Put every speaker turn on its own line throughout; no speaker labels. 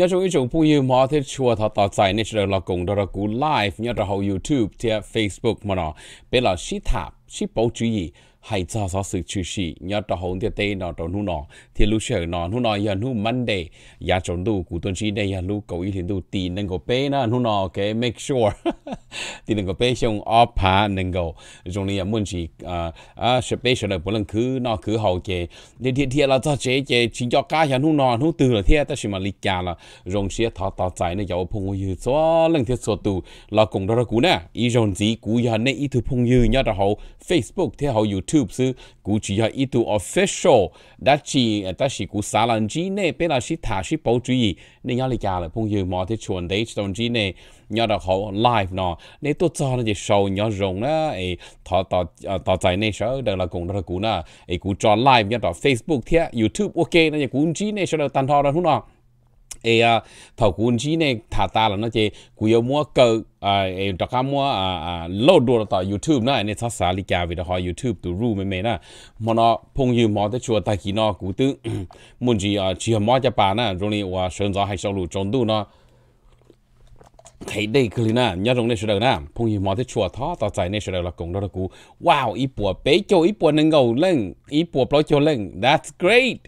nhớ trong ý chung phụ yêu mà thiết chua thật tạo giải nên là cùng đó là cú live nhớ là hậu YouTube thì Facebook mà nó bây là sĩ thạp sĩ bảo chú ý hay cho gió sự chữ sĩ nhớ cho hồn tiệt tê nó cho nu nó thì lúc sửa nó nu nó giờ nu măn đề giá trốn đủ cụ tuần sĩ đây lúc cầu ý thiên đủ tì nâng cầu bê nó nu nó cái make sure tì nâng cầu bê xong ở phá nâng cầu rồi này muốn chỉ à à sẽ bê sẽ được bốn lần cứ nó cứ hậu chế thì thì thì là cho chế chế chỉ cho cá nhà nu nó nu từ là thiệt ta chỉ mà lịch già là rồi sẽ thọ tỏ trái này giàu phong như số lần thiệt số tù là cùng đó là cú nè ý rồi gì cú giờ này ý thứ phong như nhớ cho hậu Facebook theo hậu YouTube YouTube sư cú chỉ hay ít tu official đã chỉ đã chỉ cú xả lần chỉ nè bên là chỉ thả chỉ bảo chú ý nên nhớ lại là phong yêu mà thì chuẩn đấy trong chỉ nè nhớ được họ live nọ. nên tôi cho nó chỉ show nhớ rồng đó ấy thọ thọ thọ tại nè sợ đó là cùng đó là cú nè ấy cú cho live nhớ được Facebook thế YouTube ok nên chỉ cú chỉ nè sợ được tan thọ đó không nọ. ấy thọ cú chỉ nè thả ta là nó chỉ cú yêu mua cờ เอ้ตะคำว่าอ่าโหลดดูต่อ YouTube นะอนนี้ทัศาลิกาวิทยาอ YouTube ตัวรู้ไม่แม่นะมันอ่พงยืมมอตชัวตะกีนอกูตอมุ่งจีอ่ะชีมอจะปานะตรงนี้ว่าเชิญจ้าให้สาวลู่จงดูนะใครได้คือนะยอดตรงนี้ชุดเดยวนะพงยืมมอตชัวท้อต่อใจในชุดเดยวละกงดอกกู ว้าว อีปัวเป๊ะโจอีปัวหนึ่งเก่าเล่ง อีปัวปล่อยโจเล่ง that's great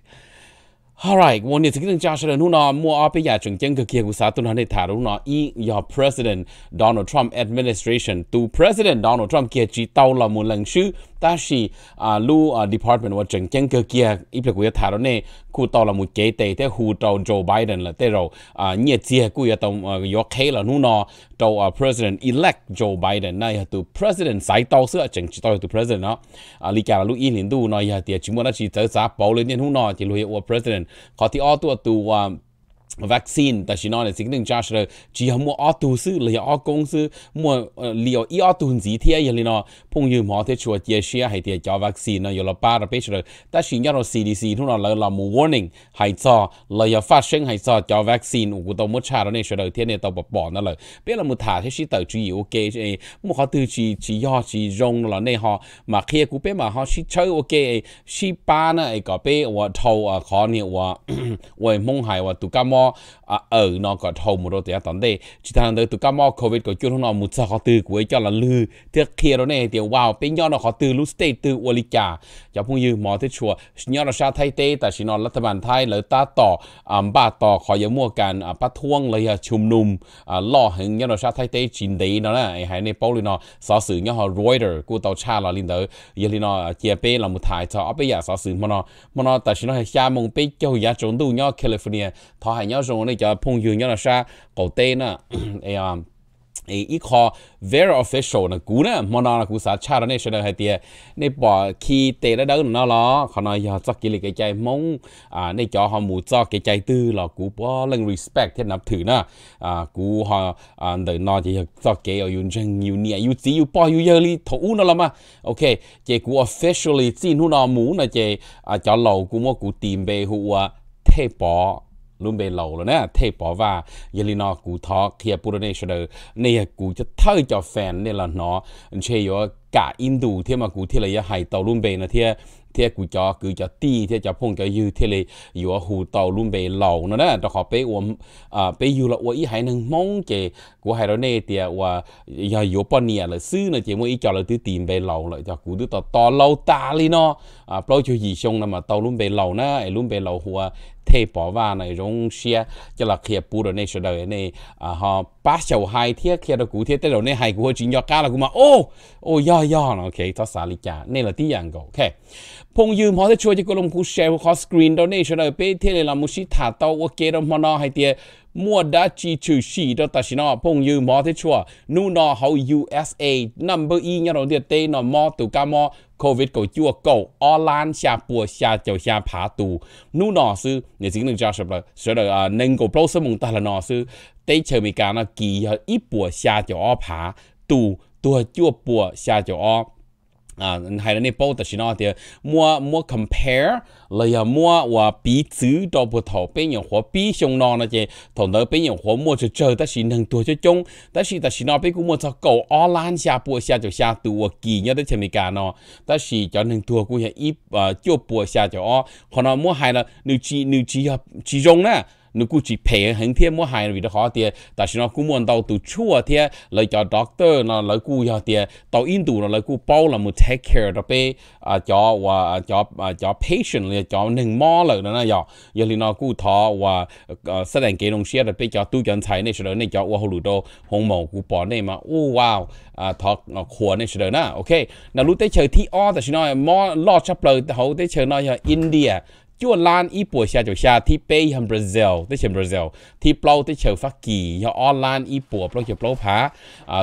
Alright, one is getting Josh and Huna more up ya chung jeng ke ku sa tun hane tharu na i your president Donald Trump administration to president Donald Trump kia chi tau la mun lang shu ta shi à, lu à, department wa chung jeng ke kia i pe ku ya cú tàu là một chế tệ thế hù tàu Joe Biden là thế rồi à nhẹ chia cụ ya tao yo khe là nu nó tàu president elect Joe Biden này là tu president sai tàu sửa chẳng chỉ tao tu president đó à lý cả là lúc in hiện tu nó ya tiệt chúng nó chỉ tới giá bảo lên nên nu nó thì lúc hiệu president có thì ở tu tu vaccine ta chỉ nói là đừng cho sửa chỉ hầm mua ở tu sư là ở mua ờ, liệu ý ở tu gì thế vậy nó phong như mà thế chùa chia sẻ hay thì cho vaccine nó rồi là ba là bây giờ ta chỉ nhớ là CDC thu nó là là một warning hay cho là phát sinh hay cho cho vaccine của tao muốn trả đó này sửa thế này tao bỏ bỏ nó là biết là một thả thế chỉ tao chỉ ok ấy họ từ chỉ chỉ do chỉ rong là này họ mà khi cũng biết mà họ chỉ chơi ok chỉ ba nó ấy có và thâu à khó nhiều và và mong và tụ cam nó à, ở ờ, nó có thầu một đôi tiền tận đây chỉ thằng đấy tụi cá mò covid có chuyện nó một sao khó từ cuối cho là lư tiếc kia đó này tiền wow bên nhau nó họ từ lúc stay từ uali cả cho phong như mò thế chùa nhau nó sao thay tê tại chỉ nó lật bàn thay lỡ ta tỏ à, ba tỏ khỏi giống mua càn à, bắt thuông lấy chùm nùm lo hình nhau nó sao thay tê chín đấy nó là hay này bao nó sở sử nhau họ Reuters của tàu cha là linh tới giờ thì nó chia bê là một thải cho ở bây giờ sở sử mà nó mà nó tại chỉ nó hay xa mông bê cho giá trốn tù nhau California thọ hay nhau rồi này cho phong dương nhau là sa cổ tê nè ấy à ấy ít khó very official nè cú nè mà nó là cú sa cha đó nè sẽ hay tiệt nè bỏ khi tê đó đó nó lo họ nói giờ cho cái lịch cái chạy mong à nè cho họ mù cho cái chạy tư là cú bỏ lên respect thế nạp thử nè à cú họ à đời nó thì cho cái ở yun chân yun nia yun chỉ yun bỏ yun giờ li thủ nó là mà ok cái cú officially xin hú nó mù nè cái à cho lầu cú mua cú tìm về hú à thế bỏ ลุ่มเบลโลแล้วนะเทปอว่าเยลินอกูทอเทียปุรเนชเดอร์เนี่ยกูจะเท่าจอแฟนเนี่ยละเนาะเชยอกะอินดูเทียมากูเทเลยไฮเตาลุ่มเบนะเทียเทียกูจอกูจะตีเทียจะพงจะยืเทียเลยอยู่หูเตาลุ่มเบเหล่านะนะจะขอไปอวมอ่าไปอยู่ละอวยีหายหนึ่งมองเจกูไฮเราเนี่ยเทียว่าอย่าอยู่ปนเนียเลยซื้อเนี่ยเจมวยอีจอเลยตื้อตีนเบเหล่าเลยจะกกูตื้อต่อตอเราตาเลยเนาะอ่าเพราะช่วยยีชงนะมาเตาลุ่มเบลล์นะไอ้ลุมเบลหล่าหัว thể bỏ vào này rong xe cho là khi bù rồi này sau đời này à họ ba sáu hai thiết khi đó cụ thiết tới rồi này hai của chính do cả là cũng mà ô ô do do nó ok tao xả lý cả nên là tí dạng gỗ ok phong dư họ sẽ chơi cho cô lông cụ share họ screen đó này sau đời bé thế này là một sĩ thả tàu ok đó mà nó hai tiệt mua đã chi trừ xì đó ta xin nó phong như mò thế chua nu nó hậu USA number y nhà đầu tiên tê nó mò tụ ca mò covid cổ chua cổ online xia bùa xia chầu xia phá tù nu nó sư nhà chính đừng cho sập là sẽ là nâng cổ pro sơ mùng ta là nó sư tê chờ mi cá nó kỳ à, ít bùa xia chầu phá tù tua chua bùa xia chầu à hay là nè bao ta xin nói thì mua mua compare là mua và bí chữ đó bộ thầu bên nhau hóa bí xong nó là thằng đó bên nhau hóa mua cho chơi ta xin thằng tuổi cho chung ta xin ta xin nói bên cũng mua cho cầu online xa bộ xa cho xa tuổi kỳ nhớ tới chemi cả nó ta xin cho thằng tuổi cũng là ít à chưa bộ xa cho họ nó mua hay là nữ chi nữ chi chỉ dùng nè nếu cũng chỉ phê hình thế mua hai vì nó khó tiền tại sao nó cũng muốn đầu từ chua thế lấy cho doctor nó lấy cú cho tiền tàu in tù nó lấy cú bao là một take care đó bé à cho và cho cho patient là cho nâng mò là đó là giờ giờ thì nó cũng thọ và sẽ đánh cái đồng xe đó bé cho tu chân thầy này rồi này cho và hồ lù đô hồng màu cú bỏ này mà oh wow à thọ nó khua này rồi na ok là lúc tới chơi thi o tại sao nó mò lo chấp lời hậu tới chơi nó giờ India จวนลานอีปัวชาจุกชาที่เป้ยัมบราซิลได้เชมบราซิลที่เปล่าได้เชียฟักกี้ยอออนลานอีปัวเปล่าเชียเปล่าผา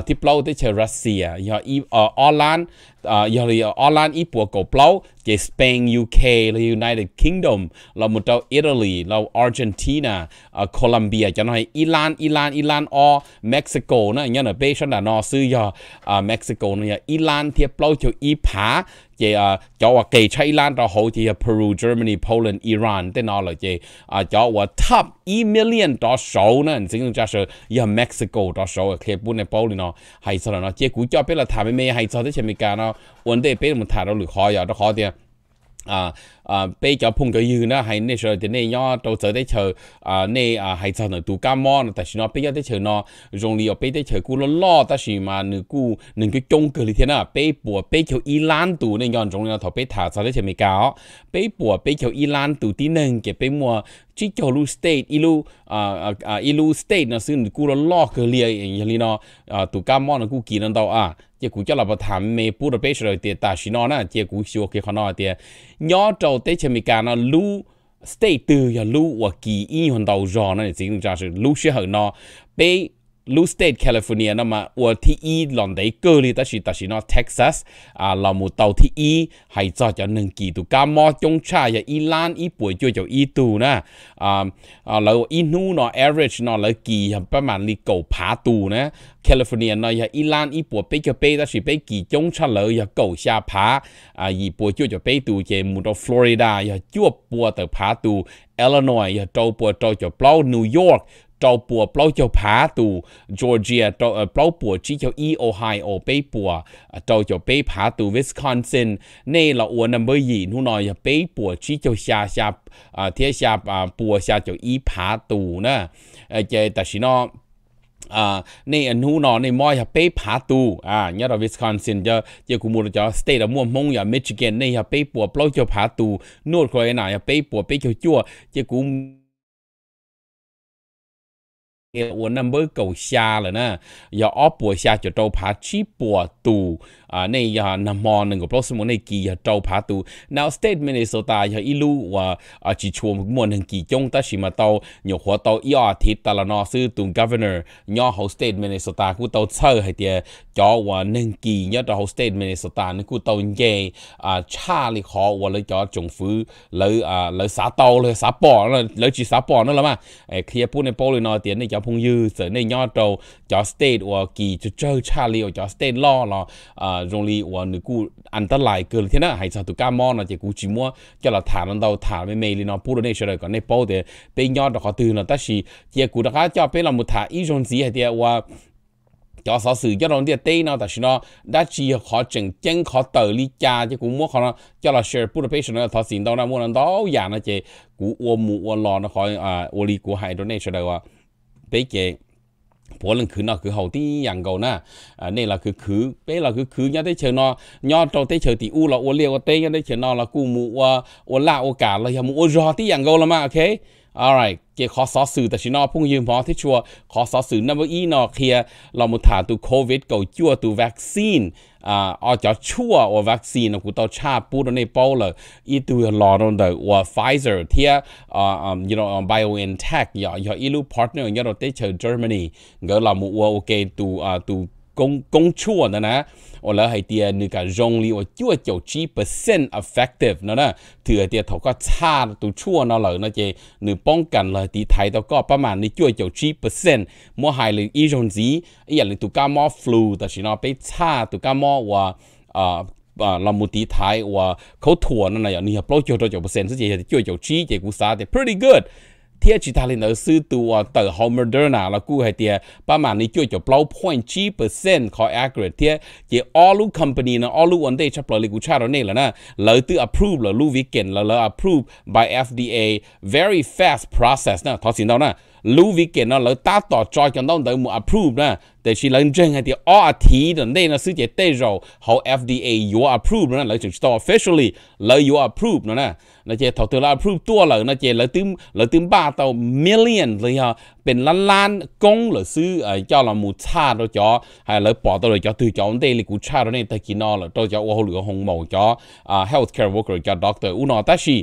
ที่เปล่าได้เชียรัสเซียยออีออนลาน uh, giờ thì ờ, online ít bộ cổ plau cái Spain UK là United Kingdom là một đầu Italy là Argentina uh, Colombia cho nói hay Iran Iran Iran o Mexico nó nhớ ở bây giờ là nó sư giờ uh, Mexico nó giờ Iran thì plau e cho ít phá cái uh, cho và cái China Iran đó hậu thì Peru Germany Poland Iran tên nó là cái uh, cho và top 1 million đó số nó xin chúng ta sẽ giờ Mexico đó số cái bún này plau nó hay sao nó chỉ cú cho biết là thà mấy hay sao thế chứ mình cả nó 要稳得别么太多路好要都好点。啊啊，bây giờ phong cái gì nữa, hay nên rồi thì nên nhớ đâu giờ để chờ à nên à hay chờ nó đủ cam mòn, tại vì nó bây giờ để chờ nó dùng liệu bây để chờ cú nó lo, tại vì mà nữ cú nữ cái chung cái thế nào, bây bùa bây chờ Iran tụ nên nhon dùng nó thọ thả ra để chờ mình bây bùa bây chờ Iran tụ tí nên cái bây mua chỉ cho lu state ilu à à ilu à, state nó xin cú nó lo cái liền, như nó à tụ cam mòn nó cú kỳ nó đâu à chỉ cú cho là bà thảm mê bù đập bê rồi tiền ta xin nó nè chỉ cú xíu kia khó nó tiền nhỏ trâu tết chơi mì cá nó lu stay từ giờ lu và kỳ y hoàn đầu rõ nó chỉ ra sự lu sẽ hơn nó bê lu state california nó mà ở thì e lần đấy cơ li ta shi ta chỉ nó texas à là một tàu thì e hay cho cho nâng kỳ tụ cá mò trong cha ya y lan y buổi chơi cho y tu na à à là y nu no average no là kỳ hầm ba màn li cầu phá tu na california no ya y lan y buổi bây giờ bây ta chỉ bây kỳ trong cha lỡ ya cầu xa phá à y buổi chơi cho bây tụ chơi một florida ya chưa buổi tàu phá tu Illinois, ya trâu bùa trâu cho Blau New York, เจ้าปัวเปล่าเจ้าผาตูจอร์เจียเจ้าเปล่าปัวชีเจ้าอีโอไฮโอเป้ปัวเจ้าเจ้าเป้ผาตูวิสคอนซินในละอวนนัมเบอร์ยี่นู่นหน่อยเป้ปัวชีเจ้าชาชาเทียชาปัวชาเจ้าอีผาตูนะเจแต่ชินอในอันหูนอในมอยฮะเป้ผาตูอ่าเนี่ยเราวิสคอนซินจะจะกุมูจะสเตทมะ่วมงอย่างมิชิแกนในฮะเป้ปัวเปล่าเจ้าผาตูนวดคอยน่ยฮะเป้ปัวเป้เจ้าจั่วจจคกู我那么够下了呢，要二波下就招牌七波度啊，那呀那么能够表示么那几呀招牌度。Now statement is 大呀一路哇啊，只出么能几中，但是嘛到有活到一二天，但了那是从 governor 要好 statement is 大，古到测还的叫我能几要到好 statement is 大，那古到耶啊差哩好，我了叫政府了啊了啥刀了啥包了了只啥包那了嘛，哎，可以不能包了那点那叫。cho phong dư sở này nho trầu cho state của kỳ cho chơi Charlie cho state lo là à, rong li của nữ cụ lại cơ thế nào hay sao tụi cá mò là chỉ cụ chỉ mua cho là thả nó đầu thả với mày thì nó pu này rồi còn này bao thì bên nho đó có từ là ta chỉ chỉ cụ là một thả ít rong gì hay thì qua cho sở sự cho nó đi tây nó tại nó đã chỉ họ chỉnh chân họ tự lý cha chứ cũng muốn họ cho là share put patient nó thọ xin đâu nó muốn nó đó giả nó chỉ cũng ôm mù ôm lò nó khỏi à ô lý của hai donation đâu à เ给。พลังคือนาะคือเขาที่อย่างเก่านะอ่านี่เราคือคือเป้เราคือคือยังได้เชิญนอะยอดเราได้เชิญตีอู้เราอ้วนเลี้ยวเต้ยังได้เชิญนอเรากูมูว่าอ้วนลาโอกาสเราอย่ามูอ้วนรอที่อย่างเก่าละมาโอเค alright เกี่ยวกับสอสื่อแต่ชินอพุ่งยืมพอที่ชัวขอสอสื่อนับอีนอเคลีย เรามุถาตัวโควิด เก่าจั่วตัววัคซีน chua 啊，我叫出啊，我 vaccine của cha bút ở là ít 古到差不多那包了，一堆老人的我 Pfizer you know BioNTech giờ giờ 呀，要一路 partner giờ tới chơi Germany, 要到 Dutch Germany，我那么我 OK 都啊都。công chua nè nè ở là hay cả rong ở chưa chịu chi percent effective nó nè thừa tia thầu có xa tụ chua nó lợi nó chê nữ bong cần là tí thái tao có ba mà nữ chưa chi percent mua hai lần y rong là tụ ca mò flu ta chỉ nó bị xa tụ ca mò và à, là một thái và khẩu thua nó này như bao nhiêu đó chịu chi chỉ cú xa pretty good ที่จิตาลินเอซื้อตัวเต่อฮอมเมอร์เดอร์นาละกู้ให้เตียประมาณนี้จ่วยจะเปล่า point ชีเปอร์เซ็นต์ของ accurate ที่เกี่ย all ลูก company นะ all ลูกวันเดย์ชับเลยกูชาเราเนี่ยละนะเลยตื้อ approve เลยลูกวิกเกนเลยเลย approve by FDA very fast process นะทอสินเรานะลูกวิกเกนนะเลยตัดต่อจอยกันต้องเดิม approve นะแต่ชีลังเจงให้ที่อ้อทีเดินได้นะซื้อเจเตโรเขา FDA you approve นะหลังจาก store officially เลย you approve นะนะนะเจถอดตัวเรา approve ตัวเลยนะเจเลยตึมเลยตึมบ้าเต่า million เลยฮะเป็นล้านล้านกงเลยซื้อเออเจ้าเราหมูชาเราจ่อให้เลยปอตัวเลยจ่อตื่นจ่อเดลิกูชาเราเนี่ยตะกินอเลยตัวจ่อว่าหลือหงหมูจ่ออ่า healthcare worker จ่อ doctor อุนอแต่ชี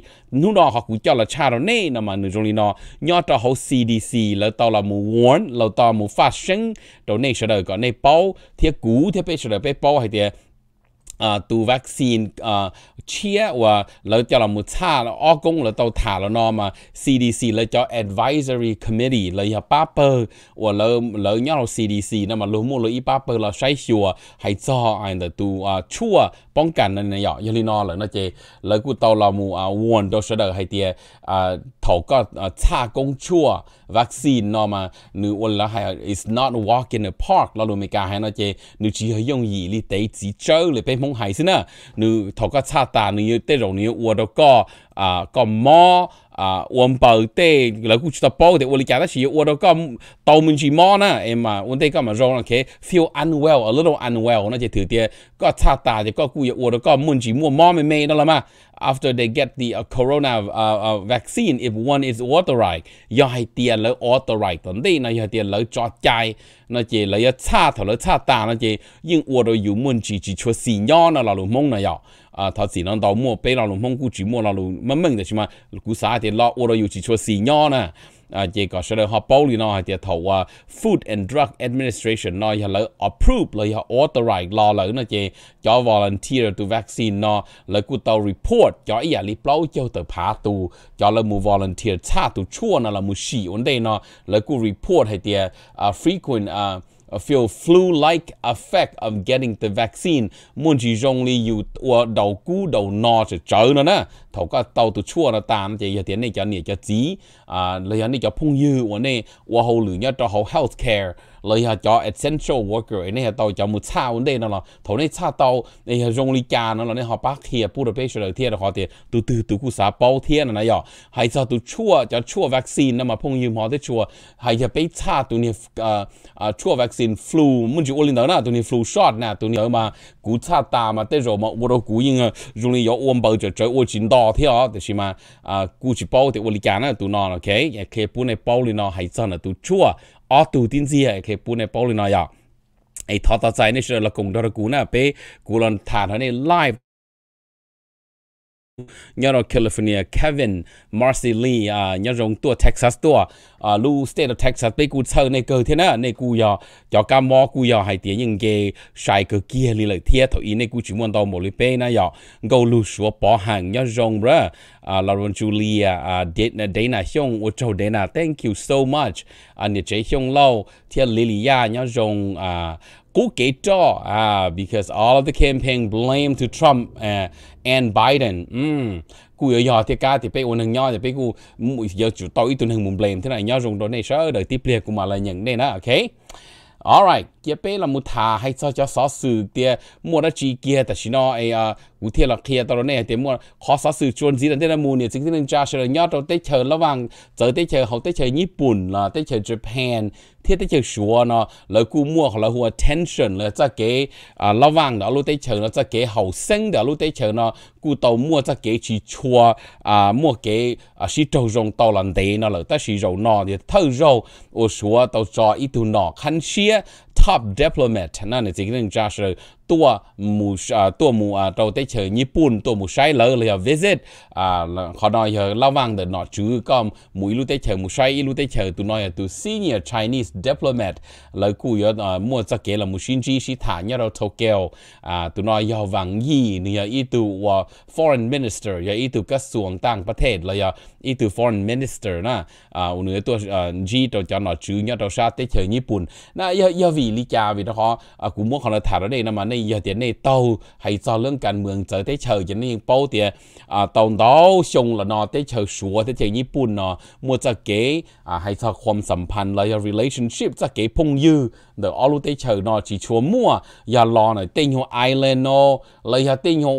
นู่นอเขากูจ่อเราชาเราเนี่ยนะมันหนึ่งตรงนี้เนาะยอดต่อเขา CDC แล้วตัวเราหมู warn แล้วตัวหมู fashion ตัวเนี่ย này sờ đời có này bao thiệt cú thiệt bây sờ đời bao hay thiệt à tu vaccine à chia và lấy cho là một cha là ô công là tàu thả là nó mà CDC lấy cho advisory committee lợi cho paper và lấy lấy nhau CDC nó mà lúc mua lợi paper là sai sửa hay cho anh là tu à chua ป้องกันนนเนี่ยยลินอหรือนะเจ แล้วกูเตาลามูอ่าวนโดเเดอร์ให้เตียอ่าถกก็ช่ากงชั่ววัคซีนนอมาหนูอันละให้ is not walk in the park เราดูเมกาให้นะเจหนูชี้ให้ยงยีลีเตจีเจอเลยเป็นมงหายสินะหนูถกก็ช่าตาหนูเตะตรงนี้อวดก็อ่าก็มอ啊，我保得老古去到保的，我里家的是我都讲到门去忙呢，哎嘛，我得干嘛让佢 feel unwell a little unwell，那就特别个差大的个古嘢，我都讲门去忙忙咪咪得啦嘛。After they get the uh, corona uh, uh, vaccine, if one is authorized, 要係啲人 authorized，咁啲呢要啲人作界，那就嚟要差頭嚟差大，那就因我都有門去去出新藥呢，老路懵呢要。啊，他只能到莫北那路蒙古举莫那路闷闷的是嘛，古啥的老我都有几撮细鸟呢。啊，这个是了哈包里呢，这头啊，Food and Drug Administration 呢，也了 approve 了，也 authorize 了了呢，这叫 volunteer to vaccine 呢，了古到 report 叫一里包叫的爬度，叫了 mu volunteer 差度错呢了，mu 细问题呢，了古 report 还的啊 frequent 啊。Uh, feel flu-like effect of getting the vaccine. thầu có tàu từ chua là tạm thì giờ tiền này cho nè cho chí à lấy anh cho phong dư của nè của hậu lử nhá cho hậu healthcare lấy ha cho essential worker này ha tàu cho một cha vấn đề nó là thầu này cha tàu này ha rong ly cha nó là này họ bác thiệt bù được bây giờ thiệt là họ thì từ từ từ cú xã bao thiệt là này giờ hay cho từ chua cho chua vaccine mà phong dư họ thế chua hay giờ bây cha tụi nè à à, chua vaccine flu muốn chịu ôn lên đó nè tụi nè flu shot nè tụi nè mà cú cha ta mà thế rồi mà ô đâu cú nhưng à, rồi này có ôm bao giờ trời ô chín đo họ thì họ mà à cú bao thì uống cái này tụi nó ok cái bún này bao thì nó hay chân là tụi chua ở tụi tin gì cái bún này bao thì nó ya ไอ้ทอตใจนี่เชื่อละกงดรกูนะเป้กูลอนทานเขานี่ไลฟ์ nhớ California Kevin Marcy Lee à nhớ rồng tua Texas tua à lu state of Texas bị cú chơi này cơ thế nè này cú giờ cho cả mò cú giờ hay tiếng những cái sai cơ kia li lời thiệt thôi này cú chỉ muốn đâu một lít bê nè giờ gấu lu số bỏ hàng nhớ rồng bra à Lauren Julia à Dana Dana Hyung ở chỗ Dana thank you so much à nhớ chế Hyung lâu thiệt Lilia nhớ rồng à cho à because all of the campaign blame to Trump uh, and Biden. Mm. Cú yếu yò thì cá thì bé ôn hàng nhỏ thì bé cú giờ chủ tao ít tuần hàng muốn blame thế này nho dùng đồ này sợ đời tiếp liệt của mà là nhận đây đó, ok, alright kia bé là một thà hay cho cho xó sự tia mua nó chỉ kia แต่ chỉ nó ai à cụ thể là kia tao này thì mua khó xó sự chuẩn gì là thế là mua này chính nên cha sẽ là nhớ tao tới chờ là vàng tới tới chờ hậu tới chờ nhật bản là tới chờ japan thiết tới chờ sủa nó là cú mua hoặc là hùa tension là cho cái à là vàng đó lúc tới chờ nó cho cái hậu sinh đó lúc tới chờ nó cú tàu mua cho cái chỉ chua à mua cái à chỉ trâu rồng tàu làm đấy nó là tới chỉ rồng nó thì thâu rồng ô sủa tàu cho ít tu nọ khăn xia top diplomat，那你决定这是ตัวมูตัวมูอ่าเราได้เชิญญี่ปุ่นตัวมูใช้เลยเลยเวสต์อ่าขอหน่อยเหรอระวังเดินหนอจื้อก็มูรู้ได้เชิญมูใช้รู้ได้เชิญตัวน้อยตัว senior Chinese diplomat เลยกูเยอะมั่วจะเกละมูชินจีชิถานเนี่ยเราโทเกียวอ่าตัวน้อยยอวังยี่เนี่ยอีตัวว่า foreign minister ยอีตัวกระทรวงต่างประเทศเลยอีตัว foreign minister นะอ่าเหนือตัวจีตัวจะหนอจื้อเนี่ยเราชาติได้เชิญญี่ปุ่นนะยอยวีลิจาวินะเขากูมั่วของเราถ่ายเราได้นะมัน này giờ tiền này tàu hay cho lương cảnh mường tới thế chờ cho nên bao tiền à tàu đó xong là nó thế chờ sủa thế chờ nhật bản nó mua cho cái à hay cho ความสัมพันธ์ là relationship cho cái phong dư the all lúc thế chờ nó chỉ chúa mua giờ lo này tên hoa island nó lấy giờ tên hồ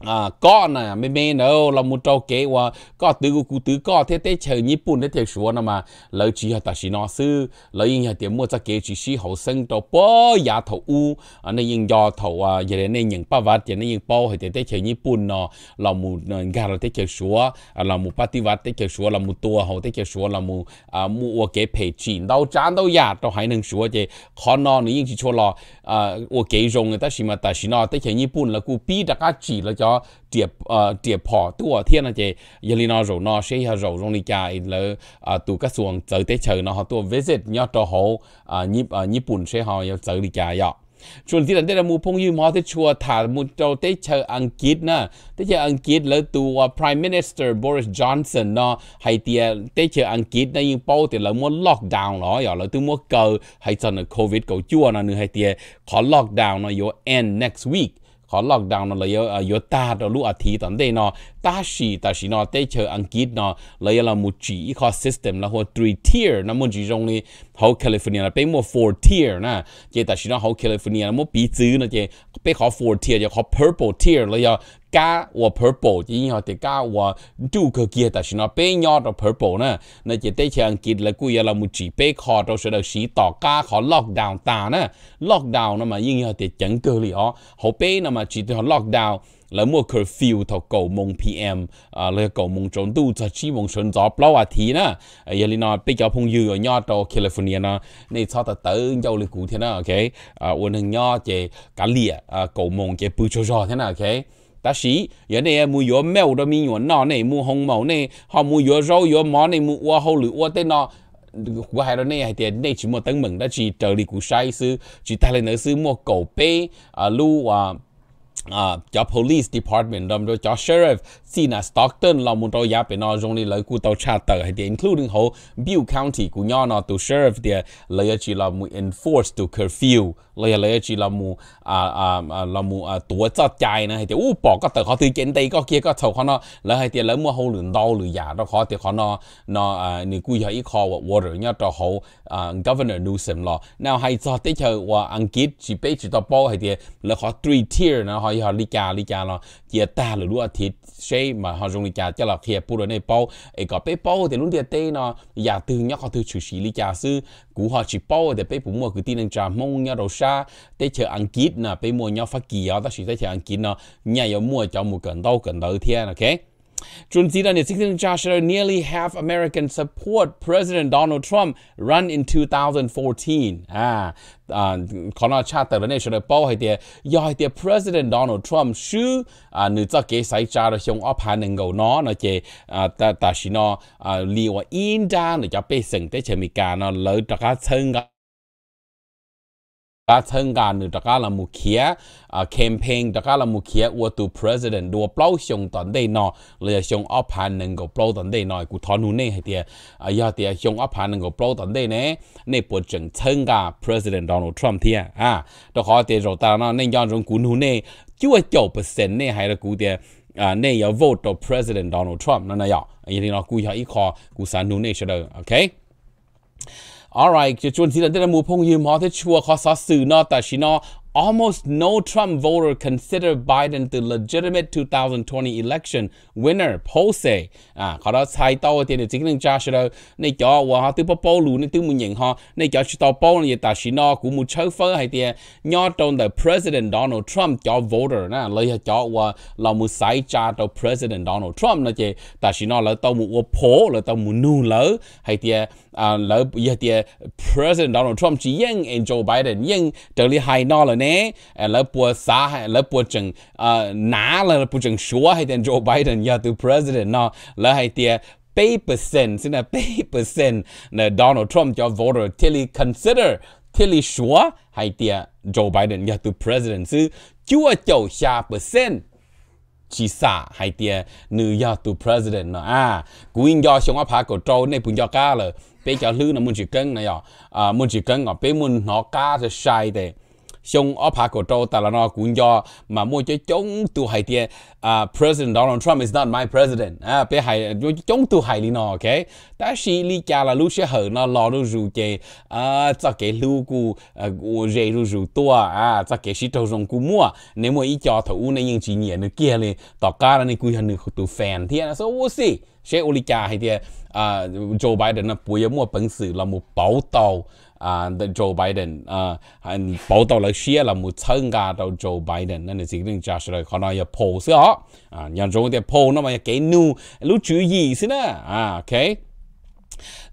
à có nè mê mê nó là một trâu kế và có từ cụ từ có thế thế chờ nhật bản thế thế số nè mà lấy chỉ là ta xin nó sư lấy yên là tiền mua cho kế chỉ xí hậu sinh cho bó giá thầu u anh à, nên yên do thầu à giờ đến nên những ba vạt giờ nên yên bao hay thế thế chờ nhật bản nó là một gà là thế chờ số là một party vạt thế chờ số là một tua hậu thế chờ số là một à mua kế phê chỉ đâu chán đâu giả đâu hay nên số chứ khó nó nên yên chỉ cho là à kế dùng người ta xin mà ta xin nó thế chờ nhật bản là cụ bi đặc chỉ là cho đó tiệp ờ, tiệp họ tua thiên là chị giờ li nó rủ nó sẽ rủ rong đi chạy lỡ tụ các xuồng tới tới chờ nó họ tua visit nhớ cho họ nhịp nhịp bùn sẽ họ giờ tới đi chạy vậy ชวนที่นั่นได้มูพงยืมฮอที่ชัวถามูโตเตเชออังกฤษนะเตเชออังกฤษแล้วตัว prime minister boris johnson hay hay hay Anh bao, thì là muốn muốn rồi, cho nó nó Covid nó, your end next week ขอล็อกดาวน์นเลยอยตาเอาลูกอาทีตอนเดนอตาชีตาชีนอเตเชออังกฤษนอเลยเรามุจีอีคอสิสเต็มแล้วหัว three tier นะมุจีตรงนี้เขาแคลิฟอร์เนียเป็นมัว four tier นะ เจตาชีนอเขาแคลิฟอร์เนียมัวปีซื้อนะเจไปขอ four tier จะขอ purple tier เลยอ加我 purple 只要得加我主科技，但是呢，被鸟的 purple 呢，那就得像给了故意了木几被考到是了是到加考 lockdown 打呢，lockdown lockdown, lockdown。là mua curfew thọ cầu mông PM à là cầu mông trốn tu cho chi mông trốn gió bao à thì na giờ li nó bây giờ phong dư ở nhau cho California nó này sau ta tới nhau lịch cụ thế ok à uốn hàng chế cá lìa cầu mông chế bự cho thế na ok ta sĩ giờ này mu yo mèo đó mi yo nọ này mu hồng màu này họ mu yo rau yo mỏ này mu ua hậu lử ua tên nọ của hai đó này hay tiền này chỉ một tấn mừng đó chỉ trợ lý của sai sư chỉ ta lên nữa sư mua cầu bê à lu à à cho police department đâm rồi cho sheriff xin à Stockton là một đôi giá bên nó trong này lấy cụ tàu tra tờ hay including hồ Bill County của nhau nó tụ sheriff thì lấy chỉ là mu enforce tụ curfew lấy lấy chỉ là mu à à à là mu à tuổi cho chạy nè thì u bỏ có tờ khó từ trên đây có kia có thầu khó nó là hay thì lấy mua hồ lửa đau lửa giả đó khó thì khó nó nó à nếu cứ hay khó water nhá cho hồ à governor Newsom lo nào hay cho tới chờ và anh kia chỉ biết chỉ tao bỏ hay thì là khó three tier nó hay họ lý cả lý cả lo chia ta là đua thì xe mà họ dùng cả cho là khi phụ này bao ấy có bé bao thì luôn thì tê nó giả dạ, từ nhóc họ từ chủ sĩ lý cả sư cú họ chỉ bao thì bé phụ mua cứ tin Anh trà mông nhau đầu xa tê chờ ăn kíp nè bé mua nhau phát kỳ đó ta chỉ tê chờ ăn kíp nè nhà yêu mua cho một cần đâu cần đầu thiên ok chúng ta Trunzida Chashara, nearly half Americans support President Donald Trump run in 2014. À, có nói cha tờ này sẽ được bao hay tiệt, do hay tiệt President Donald Trump sư à nữ cho kế sai cha rồi xong ốp hàng ngầu nó nó chế à ta ta xin nó à liều in ra để cho bê sừng tới chế mi cả nó lỡ cho cá sừng ta thân gà nữ đặc là mục kia campaign đặc là mục kia của tu president đua bao xong tận đây nọ là xong ấp hàng nâng cầu bao tận đây nọ cụ thọ nu này hay tiệt à giờ tiệt xong ấp hàng nâng cầu bao tận đây nè nè bộ trưởng thân gà president Donald Trump tiệt à đó khó tiệt rồi ta nó nên do chúng cụ nu này chưa chậu percent này hay là cụ tiệt à nè giờ vote cho president Donald Trump nó này ạ vậy thì nó cụ cho ít khó cụ sản nu này sẽ được ok alright จะชวนสิลันได้มูพงยืมหอที่ชัวขอสอสื่อนอแต่ชินอ almost no Trump voter consider Biden the legitimate 2020 election winner. Poll say, à, họ đã sai tao thì để chính năng cha sẽ đâu, này cho và họ tự bỏ bỏ lù nên tự muốn nhận họ, này cho chỉ tao bỏ này ta chỉ nó cũng muốn chơi phơi hay thì nhớ trong the President Donald Trump cho voter na lấy cho và là muốn sai cha tao President Donald Trump là chỉ ta chỉ nó là tao muốn bỏ là tao muốn nu lỡ hay thì À, giờ thì à, President Donald Trump chỉ 只應 and Joe Biden nè. À, à, lỡ lỡ bùa bùa à, hay hay là xóa 應就你係哪了呢？誒，老不啥係老不正啊，哪了不正說係啲 Joe Biden từ President lỡ hay 呢？老係啲。8% sin a 8% na Donald Trump cho voter till he consider till he sure hai tia Joe Biden ya từ president chưa su 99% chỉ xã hay tiền nữ do tu president nó à cú in do xong phá cổ trâu này bún do cá rồi, bé cháu lư nó muốn chỉ cân này à, à muốn chỉ cân à bé muốn nó cá thì sai đấy xong ở phá của châu tại là nó cũng do mà mua cho chống tu hay tiền à president Donald Trump is not my president à bé hay chống tu hay đi nó ok ta xí lý cha là lúc sẽ hở nó lo nó rủ chè à cho cái lưu cụ của à, rể rủ rủ tua à cho cái sĩ trâu rồng cụ mua nếu mà ý cho thầu này những chỉ nhẹ nữa kia lên tỏ cá là này quy hành được tu fan thì nó số vô sĩ sẽ ô cha hay tiền à Joe Biden nó bùi mua bằng sự là một bảo tàu 啊，Joe Biden 啊，係報道嚟寫啦，冇參加到 Joe Biden，那你自己就係可能要 pose 啊，啊，人做啲 pose 那麼要幾努，要注意先啦，啊，OK。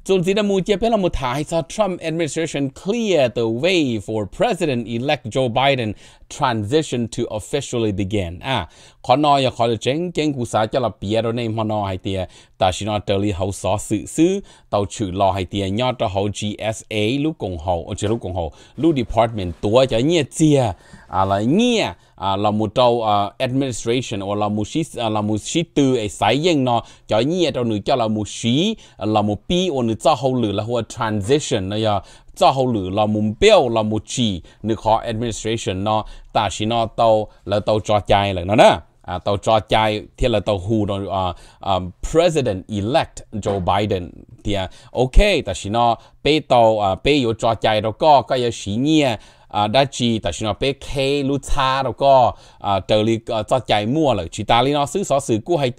Chun si da mu chia là một thai sa Trump administration clear the way for President-elect Joe Biden transition to officially begin. Ah, à, khó nói ya khó là chén kén cú sa cho là bia rồi nên mà nói hay tia. Ta chỉ nói tới li hậu xó sự sư, tàu chữ lo hay tia nhớ cho hậu GSA lúc cùng hậu, ở ờ, chỗ lúc cùng hậu, lúc department tua cho nhẹ chia à, là nhẹ à, à, là một trâu à, administration hoặc là một sĩ à, là một sĩ từ ấy sai dân nó cho nhẹ trâu nữa cho là một sĩ là một pi hoặc là cho hậu lửa là hoặc transition này à cho hậu lửa là một biểu là một chỉ nữa khó administration nó ta chỉ nó tàu là tàu cho chạy là nó đó à, tàu cho chai thì là tàu hù đó à, à, president elect Joe Biden thì à, ok ta chỉ nó bây tàu à, bây yếu cho chai đó có cái gì sĩ à đã chỉ tại sao kê lu cha đâu có à trở li ờ, chạy mua là chỉ ta li nó xứ xó xứ cũ hay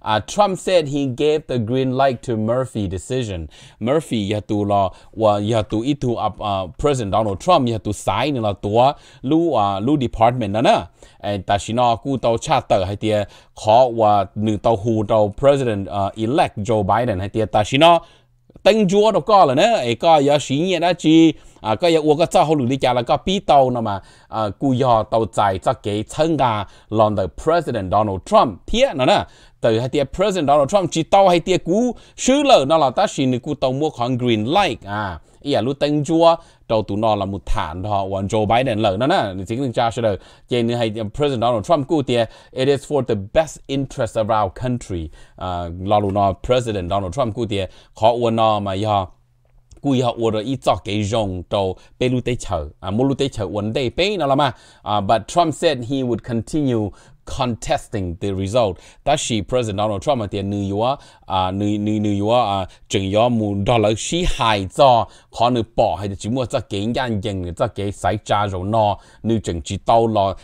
à, Trump said he gave the green light to Murphy decision Murphy ya tu lo wa ya ít tu up President Donald Trump ya tu sai là tua lu à department đó nè tại sao nó cũ tàu cha tờ hay khó wa nửa tàu hù tàu President uh, elect Joe Biden hay tía tại sao nó tăng chúa đâu có là nè ấy có ya sĩ nhẹ đã chỉ à cái yêu cái cháu hậu lũ đi cha là cái bí tàu nó à cú yò tàu chạy cho cái chân gà lon the president Donald Trump thiệt nó nè từ hai tiệt president Donald Trump chỉ tàu hai tiệt cú sứ lờ nó là ta xin cú tàu mua con green light à ý lúc tên chúa đầu tụ nó là một thản họ còn Joe Biden lỡ nó nè thì chính cha sẽ được trên như hay President Donald Trump cú tiề it is for the best interest of our country à, lo luôn nó President Donald Trump cú tiề họ uốn nó mà do rồi ít cho cái à là mà à but Trump said he would continue contesting the result. That she President Donald Trump at the New York, uh, New New New York, uh, Trần York mu đó là she hại cho khó nữ bỏ hay chỉ mua cho cái nhân dân cho cái sai cha rồi nó nữ Trần chỉ tao lo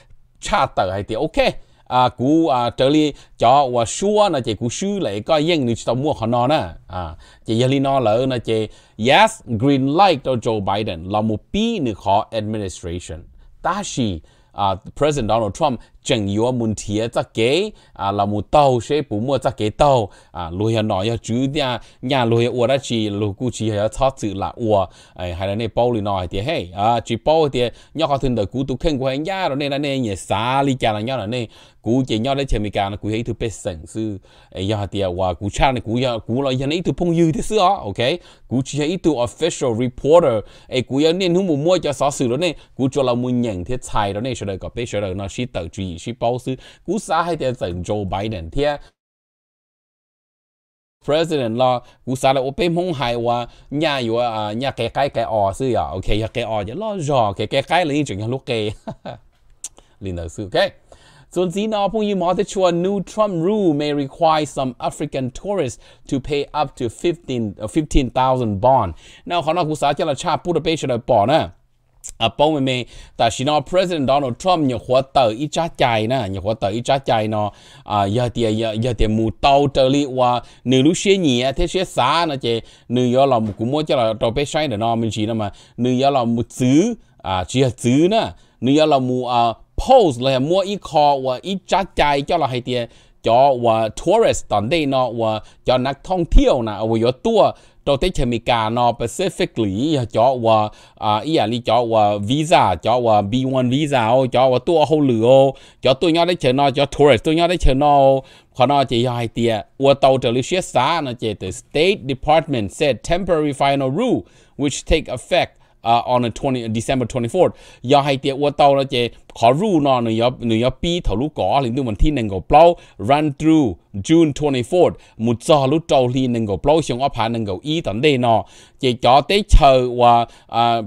cha tờ hay thì ok à cú à trở li cho và xua là chị cú xứ lại coi yên nữ tao mua họ nó nè à chị giờ li nó lỡ là chị yes green light cho Joe Biden là một pi nữ họ administration ta chỉ à President Donald Trump 整有问题啊，再给啊，那么到些不么再给到啊，路要哪要注点，伢路要我那去，路过去还要操走啦，我哎，还有那包里哪一点嘿啊，去包一点，伢好听的孤独看过伢了那那那也啥哩家了伢了那，古见伢在前面干了，古还土被省是哎呀的话，古唱的古要古了伢那土朋友的事啊，OK，古去伢土 official reporter，哎，古要念土么么叫啥事了呢？古做了么样的菜了呢？晓得个被晓得那些道具。己去报税，故啥还得整 Joe Biden President 贴？president 啦，古啥嘞？我被蒙害哇，伢有啊，伢改改改哦是呀，OK 要改哦就老热，改改改了你就要录改，领导是 OK。总之呢，朋友们，这出 new Trump rule may require some African tourists to pay up to fifteen uh, fifteen thousand bond。那可能古啥叫了差不多被出来 bond 呢？อาป้อมเมแต่ชินอประธานโดนัลด์ทรัมป์ยหัวเตออีจ้าใจนะยหัวเตออีจ้าใจเนาะอ่าอยาเตี๋ยอยาอยาเตี๋ยมูเตาเตลีว่าหนึ่งลูกเชียร์เทเชียสานะเจหนึ่งยอรากุมวจะเราเราไปใช่เดี๋ยนอนมินชีนะมาหนึ่งยอลมซื้ออ่าเชียร์ซื้อนะหนึ่งยอลมูอ่าโพสเลยมัวอีคอว่าอีจ้าใจเจ้าเราให้เตี๋ยวจอว่าทัวริสต์ตอนนี้เนาะว่าจอนักท่องเที่ยวนะเอาไว้ตัวตัวเทศมิกาโน่ป p e ฟ i f i c a l l y จอว่าอีอันนี้จอว่าวีซ่าจอว่า B1 วีซ่าจอว่าตัวหูลหลือจอตัวยอดได้เชิญนอจอทัวร์ตัวยอดได้เชิญน้อขอนอจะย้ายเตี้ยว่าตัวจะลิขสิทธสานะเจตา The State Department said temporary final rule which take effect uh, on the 20 December 24th ยาให้เตียวว่าเต้านะเจขอรู้นอนหนึ่งยอหนึ่งยอปีเถาลูกก่อหรือวันที่หนึ่งก็เปล่า run through June 24th มุดจอลูกเจ้าลีหนึ่งก็เปล่าชงอภาหนึ่งก็อีตอนเดนอเจจอเตเชอว่า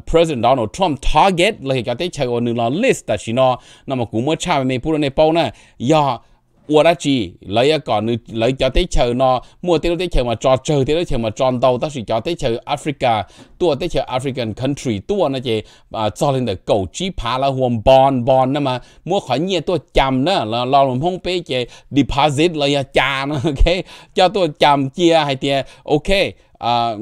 President Donald Trump target เลยจอเตเชอว่าหนึ่งลอ list แต่ชินอนนำมากูเมื่อชาไปไม่พูดในเป้านะยา我那只来一个你来叫地球呢，莫地地球嘛，抓住地球嘛，抓到，但是叫地球 Africa，多地球 African country，多那些啊，造成的狗鸡扒了黄 bon bon 那么，莫很热多 jam 呢，了老龙碰杯这 deposit 来呀 jam OK，叫多 jam 借还点 OK 啊，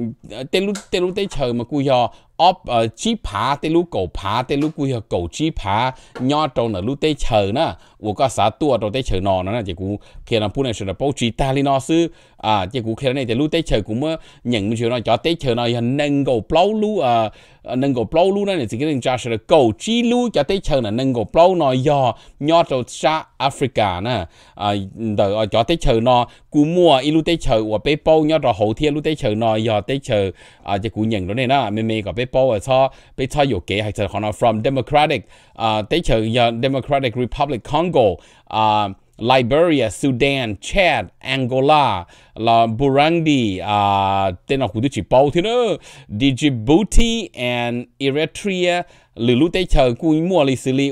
地路地路地球嘛，故要。óp ở ờ, chí phá tê lú cổ phá tê lú cùi cổ Chi phá nho trâu nở lú tê chờ nè ủa có xã tua trâu tê chờ nò nó nè chỉ cú ke nó pu này sửa bao Chi ta li nó sư à chỉ cú ke này tê lú tê chờ cũng mơ nhận mình chuyện nó cho tê chờ nó hình nâng cổ plau lú à, à nâng cổ plau lú nó này chỉ cái nâng cha sửa cổ Chi lú cho tê chờ nè nâng cổ plau nó do nho trâu sa Africa nè à đờ ờ, cho tê chờ nó cú mua y lú tê chờ ủa bê bao nho trâu hậu thiên lú tê chờ nó do tê chờ à chỉ cú nhận đó này nè mê mê có bê ball 他被他有给还是可能 from democratic 啊，地球有 democratic republic Congo 啊。Liberia, Sudan, Chad, Angola, là Burundi, à, tên là của tôi chỉ bao thế nữa, Djibouti and Eritrea, lữ lũ tế chờ cuối mùa lịch sử lý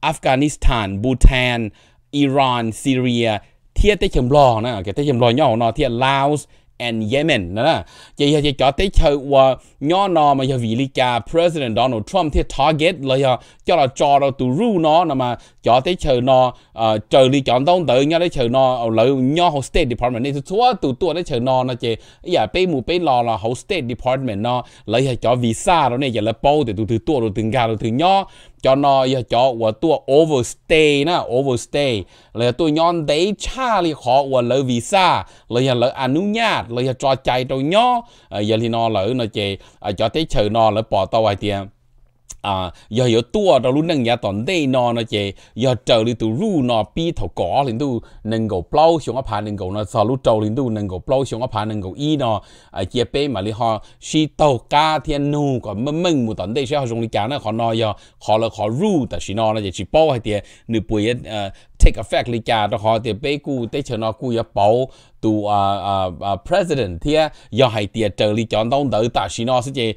Afghanistan, Bhutan, Iran, Syria, thiết tế chấm lò nè, cái tế chấm lò nhỏ nó thiết Laos, and Yemen nữa là chỉ giờ cho tới chơi và ờ, nhỏ nó mà giờ vì lý cả President Donald Trump thì target là giờ cho là cho nó tụ ru nó nè mà cho tới chơi nó ờ, trời lý chọn tông tự nhau tới chơi nó ở lợi nhỏ State Department này chúa tụ tụ tới chơi nó nó chỉ giờ bây mù bây lo là hồ State Department nó lợi giờ cho visa đó này giờ là bao để tụ tụ tụ tụ từng gà tụ tụ nhỏ cho nó giờ cho wa tua overstay na overstay là tôi nhon đấy cha li họ wa lỡ visa là ya lỡ nhát, là giờ cho chạy đâu nhó giờ thì nó lỡ nó chè cho tới chờ nó lỡ bỏ tao ai tiền à giờ giờ tua đó luôn nâng nhà tòn đây nó nó chè giờ trở đi từ ru nó bi thầu có lên tu nâng gầu plau xuống áp nâng gầu nó sao lúc trâu lên tu nâng gầu plau xuống áp nâng gầu y nó à chia bê mà li họ si tàu cá thiên nu có mầm mầm một tòn đây sẽ họ dùng đi cá nó họ nói giờ họ là họ ru ta si nó nó chỉ bao hay tiền nửa bùi à take effect li cha đó họ thì bê cú tế chờ nó cú ya bảo tu à à president thia ya hay tia trợ li chọn đông đỡ ta xin nó sẽ chế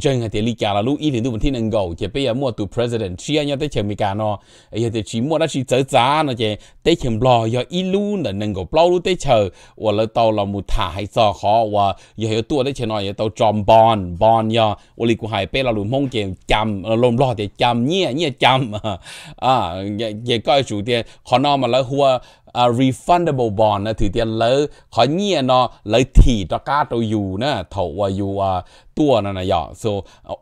chân hay tia li cha là lúc ý thì tu mình thiên năng gầu chế bây giờ mua tu president chia nhau tế chờ mi cả no ấy thì chỉ mua đó chỉ chở giá nó chế tế chờ lo ya ý lu là năng gầu bao lu tế chờ và lỡ tàu là một thả hay sợ khó và ya hiểu tua tế chờ nó ya tàu tròn bon bon ya và li của hai bê là luôn mong chế chăm lồm lo thì chăm nhẹ nhẹ chăm à vậy coi chủ tiền ขอนอมาแล้วหัว refundable bond นะถือเตียนเลยขอเงียนอเลยถี่ตะกาตัวอยู่นะเถาว่าอยู่ตัวนั่นนะยอ so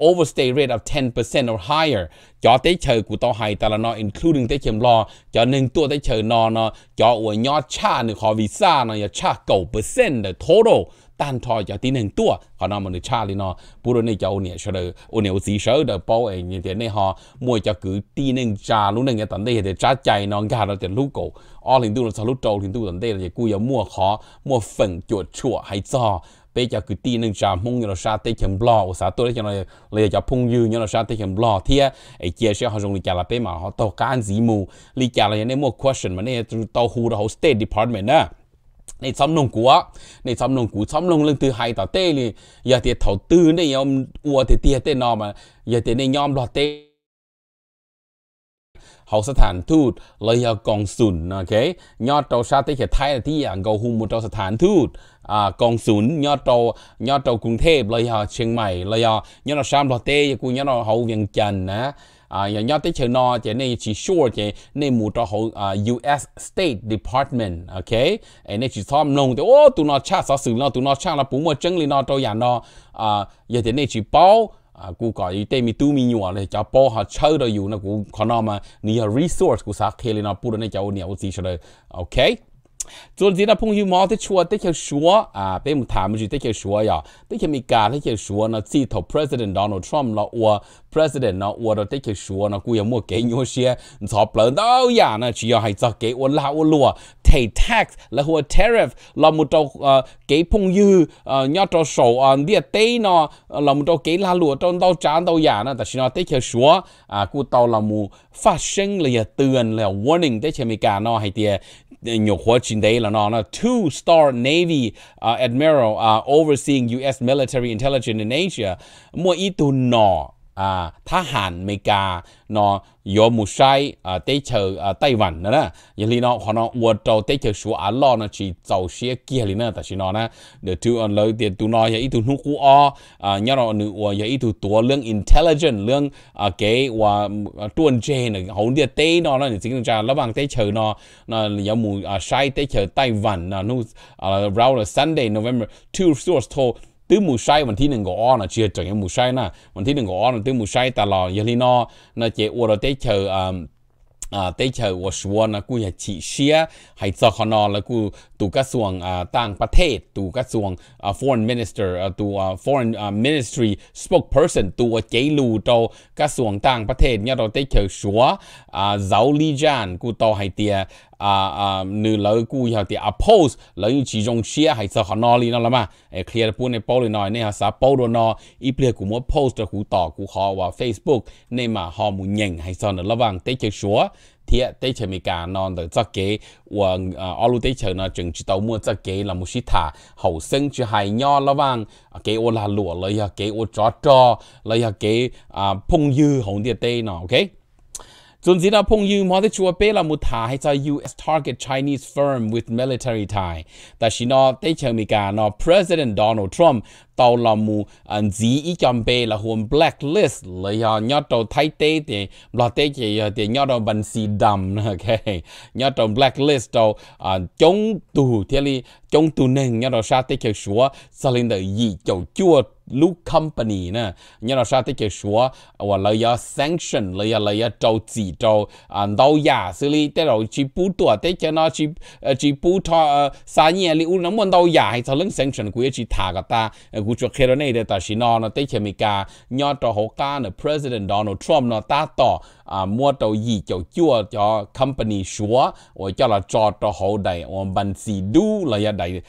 overstay rate of 10% or higher จอเตเชอกูต้องให้แต่ละนอ including เตเชมรอจอหนึ่งตัวเตเชอนอนอจออวยยอดชาหนึ่งขอวีซ่านอยาชาเก้าเปอร์เซ็นต์เด total tan thò cho tí nền tua họ nói mình cha lên nó bù rồi này cho ông nhẹ rồi ông nhẹ gì sợ đỡ bao ấy như thế này họ mua cho cứ tí nền cha lúc này người tận đây thì cha chạy nó gà nó thì lúc cổ ở hình tu nó sao lúc trâu hình tu tận đây là cứ giờ mua khó mua phần chuột chua, hay cho bây giờ cứ tin nên cha mong như nó sa tê chấm lo sa tôi cho nó lấy cho phong dư như nó sa tê chấm lo thì ấy chia sẻ họ dùng lý là bây mà họ tàu can gì mù lý trả là như này mua question mà này tàu hù là họ state department nè ในซ้อมลงกูอ่ะในซ้อมลงกูซ้อมลงเรื่องตือไฮต่อเต้เลยอย่าเตียเถาตื้อในยอมอัวเตียเตียเต้นอมาอย่าเตียในยอมรอเต้เขาสถานทูตเลยยากองสุนโอเคยอดเราชาติเขียไทยที่อย่างเกาหูมุดเราสถานทูตอ่ากองสุนยอดเรายอดเรากรุงเทพเลยยาเชียงใหม่เลยยายอดเราชามรอเต้ยกูยอดเราเขาเวียงจันทร์นะ à giờ nhớ tới chờ nó chỉ nên chỉ sure chỉ nên mua cho hậu à, US State Department ok anh ấy chỉ thom nông thì ô tụi nó chắc sao xử nó tụi nó chắc là bún mà chân lên nó cho nhà nó à giờ chỉ nên chỉ bao à cụ gọi ý tên mi tu mi nhỏ này cho bao họ chơi rồi dù nó cụ khó nó mà nhiều resource của sát kia lên nó bù nó này cho nhiều gì rồi ok 做这那朋友嘛，他说他就说啊，别木他们就他就说呀，他就没干，他就说呢，这头 President Donald Trump 呢，我 President 呢，我的他就说呢，故意莫给有些操不到呀呢，只要还早给我拉我落 pay tax แล้วหัว tariff เรามุตเอ่อเก็บพงยือยอดตัวสออ่ะเดียเต้เนาะเรามุตเก็บลาลัวต้นต้าจานต้าอย่างนะแต่ฉันเอาเตเชียชัวอ่ะกูต้าเรามู发生了也เตือนแล้ว warning เตเชียมีการเนาะให้เตีย in your watching day la A nó two-star Navy uh, admiral uh, overseeing U.S. military intelligence in Asia. Mua itu no à thá hàn mỹ ca, nó yo mu sai à tế chờ à tây văn nữa nè vậy thì nó họ nó uất trâu tế chờ số á lo nó chỉ giàu xe kia liền nè tại vì nó nè để tu ăn lời tiền tu nói vậy tu nu cú o à nhớ nó nữ uất vậy tu tua lương intelligent lương à cái và tuần chế nè hầu như tế nó nó chỉ cần trả lớp bằng tế chờ nó nó yo mu à, sai tế chờ tây văn à, nó nu à rau là Sunday November two source told ตื้อมูใช้วันที่หนึ่งก็อ้อนะเชียร์จังยังมูใช้นะวันที่หนึ่งก็อ้อนะตื้อมูใช้ตลอดยาลีนอนะเจอวเราเตเชออ่า啊，对头，我说呢，กูอยากฉีเชียให้สคอนอแล้วกูตูกระทรวงอ่าต่างประเทศตูกระทรวงอ่า foreign minister อ่าตูอ่า foreign อ่า ministry spokesperson ตัวเจลูโตกระทรวงต่างประเทศเนี่ยเราได้เจอชัวอ่าเจ้าลีจานกูต่อให้เตีย啊啊，你老古以後啲 oppose，老要始終 share 係就學哪裡啦嘛？誒，clear 半你包你內，你係啥包到呢？依邊古冇 post 古ต่อ古學話 Facebook，你嘛學冇認係就你老王啲嘅說。thiệt tế chờ mi cả non được chắc kế và ở lúc tế chờ nó chuẩn chỉ tàu mua chắc kế là một sĩ thả hậu sinh chỉ hài nho là vang kế ô là lụa lấy kế ô chó cho lấy kế phong dư hồng địa tây nó ok chúa là hay u us target Chinese firm with military president Donald Trump tàu là là mù ý 到啦冇嗯指依咁俾啦，換 blacklist đầu đầu thì ok, 嚟下一度睇低啲，落低嘅有啲一度文字 dumb đầu blacklist chống chống đầu xua 到啊中度啲哩中度呢，一度沙啲嘅說，就令到二就做。lu company nè như là sao tới cái số và lấy ya sanction lấy ya lấy ya trâu chỉ trâu à đâu ya xử lý tới rồi chỉ bù tua tới cho nó chỉ chỉ bù thọ sa nhẹ li u nó muốn đâu ya hay thằng lưng sanction của chỉ thà cả ta của chỗ kia này để ta xin nó nó tới khi mình cả nhớ cho họ cả nè president Donald Trump nó ta tỏ à mua tàu gì cho chua cho company số và cho là cho cho họ đầy và ban xì du là ya đầy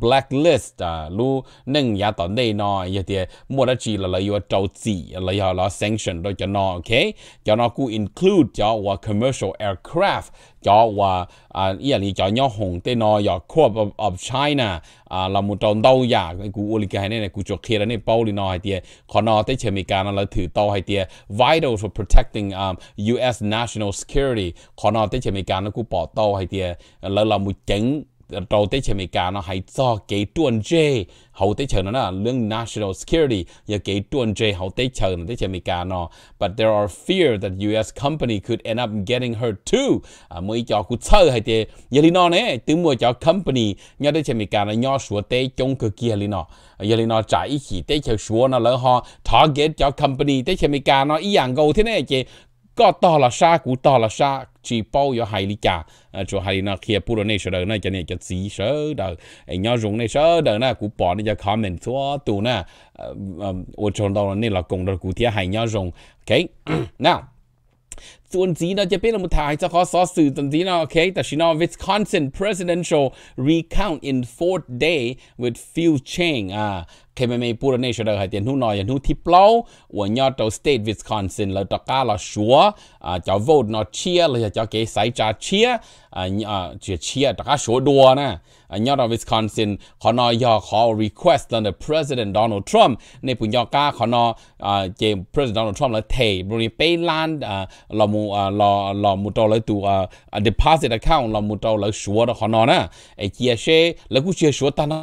blacklist à lu nâng ya tỏ đây nó giờ thì mua là chỉ là lấy yêu trâu chỉ lấy họ là sanction đó cho nó ok cho nó cũng include cho và commercial aircraft cho và à ý là cho nhau hồng tên nó giờ corp of, of China à là một trong đầu nhà, cái cú oligarch này này cú cho kia này bao đi nó hay tiệt khó nó tới chơi mỹ cả nó là thử tàu hay tiệt vital for protecting um, U.S. national security khó nó tới chơi mỹ cả nó cú bỏ tàu hay tiệt là là một chính đầu tới chơi Mỹ nó hay cho cái tuần chơi hậu tới chơi nó là lương national security và cái tuần chơi hậu tới chơi nó tới chơi Mỹ nó but there are fear that U.S. company could end up getting hurt too à, mới cho cụ chơi hay thế giờ thì nó này từ mua cho company nhớ tới chơi Mỹ nó nhớ sửa tới chống cực kia đi nó à, giờ thì nó trả ý chỉ tới chơi sửa nó lỡ họ target cho company tới chơi Mỹ nó ý dạng gầu thế này chứ, có to là xa cụ to là xa chỉ bao giờ à, hay lý cả, cho hay nó kia bù này sợ này cho này cho gì sợ đời anh nhau dùng này sợ đời nè cũng bỏ này cho comment số tụ nè ở trong đó này là cùng đó cũng thấy hay nhau dùng ok now chuẩn gì nó chỉ biết là một thai cho khó so sự chuẩn gì nó ok ta xin nó Wisconsin presidential recount in fourth day with few change à khi mà mình bùa này sẽ được hai tiền hú nói hú thì plau của nhau tàu state Wisconsin là tàu là súa à cho vote nó chia là cho cái sai trả chia à chia chia tàu cá nè à nhau tàu Wisconsin họ nói do họ request là the president Donald Trump nên bùn nhau họ nói à chế president Donald Trump là thầy bùn đi Tây Lan à là mu à lo lo mu trâu lấy tu à, à deposit account lo một trâu lấy số đó họ nói nè ai chia sẻ lấy cũng chia số ta nè,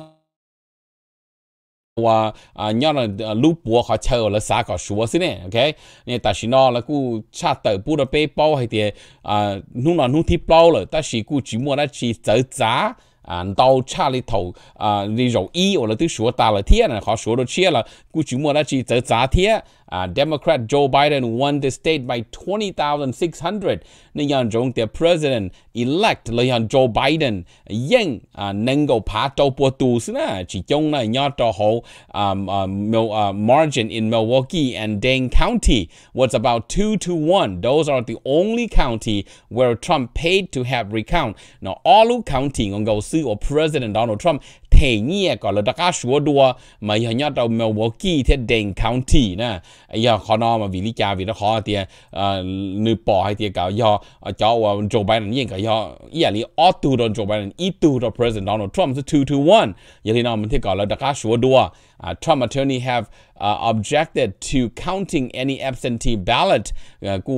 và à nhớ là à, lúc bùa họ chơi là xả có số xí nè ok nên ta chỉ nó là cú cha tử bù đó bê bao hay thì à nút là nung thịt bao rồi ta chỉ cú chỉ mua đó chỉ chở giá à đau cha li thầu à đi rồi y hoặc là thứ số ta là thiệt là họ số đồ chia là cú chỉ mua đó chỉ chở giá thiệt Uh, Democrat Joe Biden won the state by 20,600. their President-elect 那样 Joe Biden 应啊能够爬到波度是呢，其中呢要到好啊啊 uh, um, uh, mil Ho, uh, margin in Milwaukee and Dane County was about two to one. Those are the only county where Trump paid to have recount. Now all counting on go see or President Donald Trump thể nghĩa có là đặc các số đua mà giờ nhớ đầu Milwaukee thế Dane County nè giờ khó nó mà vì lý cha vì nó khó thì nữ bỏ hay thì cả giờ cho Joe Biden nhưng cả giờ giờ lý ở tu đó Joe Biden ít tu đó President Donald Trump là two to one giờ thì nó mình thấy có là đặc các số đua uh, Trump attorney have uh, objected to counting any absentee ballot กู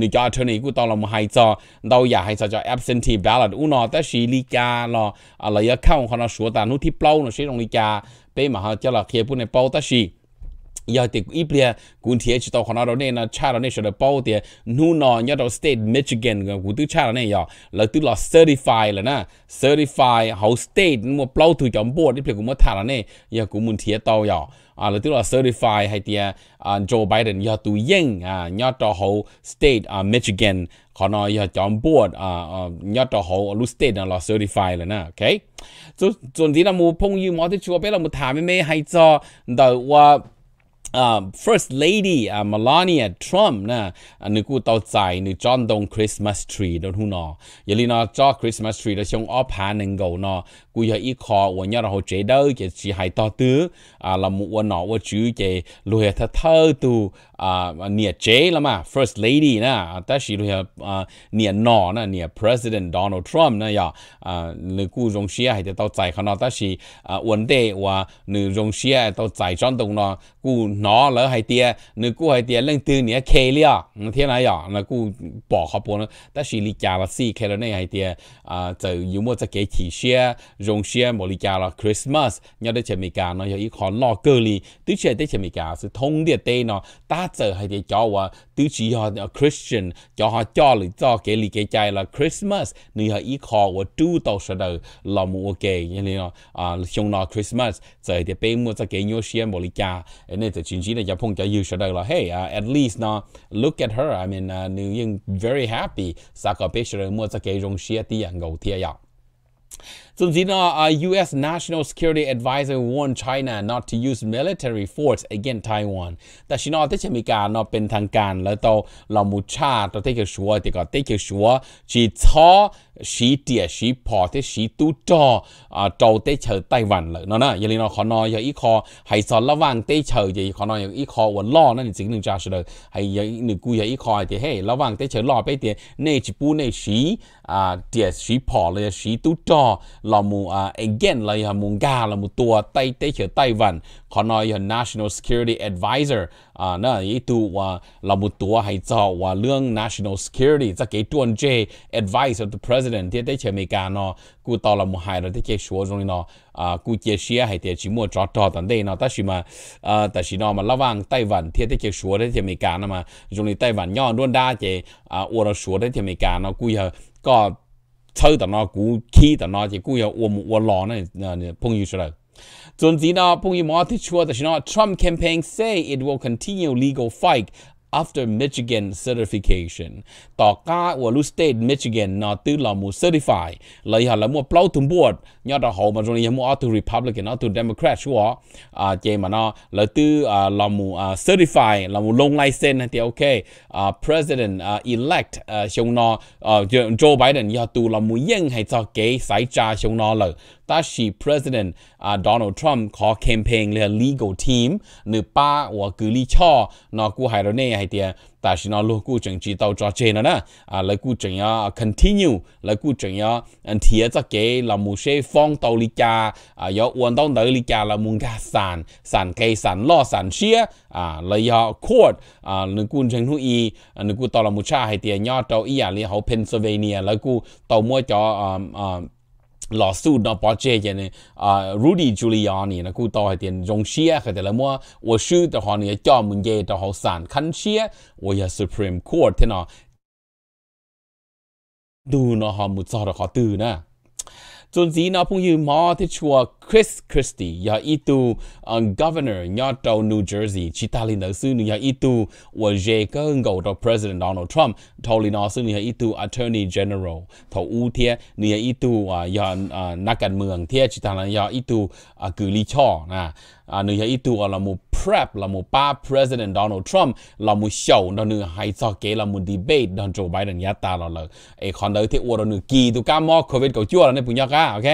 นี่จอาเธอนี่กูตอนเราไม่ให้จ้าเราอยากให้จ้า absentee ballot อุนอแต่สิลิกาเนาะอะไรอก็เข้าของเราสวดแต่นู้ที่เปล่าเนาะสิตรงลิกาเป้มาฮะเจ้าละเคียบุในเป้าแต่สิ giờ thì Italy cũng thiệt chỉ tàu họ đó nên là cha đó nên sẽ được bao tiền nu nọ nhớ đó state Michigan cũng tự cha đó nên giờ là tự là certify là na certify hậu state mua bao từ chọn board đi phải cũng mất thà là nên giờ cũng muốn thiệt tàu giờ à là tự là certify hay tiền à, Joe Biden giờ tự yên à nhớ đó hậu state à Michigan họ nói giờ chọn board à, à nhớ đó hậu lu state là certify là na ok rồi rồi thì là mua phong yêu mà thì chúa biết là mua thả mấy mấy hay cho đầu qua First Lady uh, Melania Trump na uh, nữ cụ tàu tài John chọn Christmas tree đó hú nó giờ li nó cho Christmas tree đó xong óp hà nâng gầu nó cụ giờ ít khó của nhau là ho chế đâu chỉ chỉ hai to tứ à là một quan nọ quan chữ chế lùi thật thơ tu À, à. À, à nia chế là mà first lady na ta chỉ là à nia nọ na nia president Donald Trump na ya dạ. à nữ cụ rong xia hay tao chạy khăn ta chỉ à vấn day và nữ rong xia tao chạy trong đồng nó cụ nó lỡ hay tia nữ cụ hay tia lên từ nia kê lia thế này ya dạ. nữ cụ bỏ khó bỏ nó ta chỉ lý giải là gì kê là này hay tia à giờ yếu một cái chỉ xia rong xia một lý giải là Christmas nhớ đến chỉ mình cả nó có dạ, ít khó lo cơ lý tức là tới chỉ mình cả sự thông điệp tê nó ta giờ hay để cho và tứ chỉ họ Christian cho họ cho lý do cái lý cái chạy là Christmas nên họ ý khó và chú tàu sẽ đầu là mua cái như là à trong nó Christmas giờ để bên mua cho cái nhiều xem một lý cha nên thì chính chỉ là cho phong cho yêu sẽ đầu là hey uh, at least nó look at her I mean uh, nữ yên very happy sao có biết sẽ mua cho cái rong xe tiền gầu thiệt vậy ่วนสีน่า U.S. National Security Advisor, warned China not to use military force against Taiwan. แต่ชินอที่จะมีการนอเป็นทางการแล้วตัวเรามุชาตัวเที่ยวชัวแต่ก็เที่ยวชัวชีท้อชีเตียชีพอที่ชีตู้จออ่าจเตเชอไต้หวันเลยนัะนะยลีนอขอนอยอีคอให้สอนระวังเตเชอยีขอนอยอีคอวันล่อนั่นสิ่งหนึ่งจ้าเสดให้ยหนึ่งกูยอีคอใต้เให้ระวังเตเชอล่อไปเตียเนจิปูเนชีอ่าเตียชีพอเลยชีตู้จอ là mu à again là hà mu ga là mu tua tây tây chở tây vần có nói hà national security advisor à nó ý tu và là mu tua hay cho và lương national security ra cái tuần J advice of the president thì tây chở mỹ cả nó cụ tao là mu hai rồi tây chở số rồi nó à cụ chia sẻ hay tây chỉ mua trò trò tận đây nó ta chỉ mà à ta chỉ nó mà lao vang tây vần thì tây chở số đấy thì mỹ cả nó mà rồi tây vần nhỏ luôn đa chế à ủa rồi số đấy thì mỹ cả nó cụ giờ à, có 抽到那股气到那，就鼓我我乌浪呢？那那朋友说了。总之呢，关于马特出的，那 Trump campaign say it will continue legal fight。after Michigan certification. Tỏ ca Walu State Michigan nó tư là mu certify. Lấy họ là mu plow thùng board. Nhớ đó họ mà rồi mu auto Republican, auto Democrat chúa. À, chế mà nó là tư à, à, là mu certify, là mu long license thì ok. À, president uh, elect uh, xong nó Joe Biden, nhớ tư là mu yên hay cho kế sai cha xong nó là tashi president à, donald trump có campaign le legal team nư pa wa cứ li cho nó cú hai rồi nè hay tiệt ta chỉ nó luôn cú chừng chỉ tàu cho trên à lấy cú chừng ya continue lấy cú chừng ya anh thiệt chắc cái là mu sẽ phong tàu li cha à ya uốn tàu tới li cha là muốn cả sàn sàn cây sàn lo sàn xia à lấy ya court à nư cú chừng nu y à, nư cú tàu là mu cha hay tiệt nhau tàu y à li hậu pennsylvania lấy cú tàu mua cho um, ลอสูดนอปอเจเนี่ยรูดี้จูเลียนี่นะกูต่อให้เตียนยงเชียคือแต่ละมัววชื่อแต่หอนี่จอมมึงเย่ต่หอสารคันเชียวย่าสุพรีมคอร์ทเนาะดูนอหอมุดซอดขอตื่นนะ chôn dí nó phung như mò thị chùa Chris Christie nhà y tu um, uh, governor nhà đầu New Jersey chỉ ta lên đó sư nhà y tu và dễ cơ ngầu đó President Donald Trump thầu lên đó sư nhà y tu Attorney General thầu u thế nhà y tu nhà uh, uh, nạc cần mường thế chỉ ta là nhà y tu cử lý cho à, nè nhà y tu là một prep là một ba president Donald Trump là một show đó nữa hay cho kế là một debate đó Joe Biden nhà ta là là ấy còn đấy thì ua đó nữa kỳ tụ cá mò covid cầu chua là nên bùn nhóc ok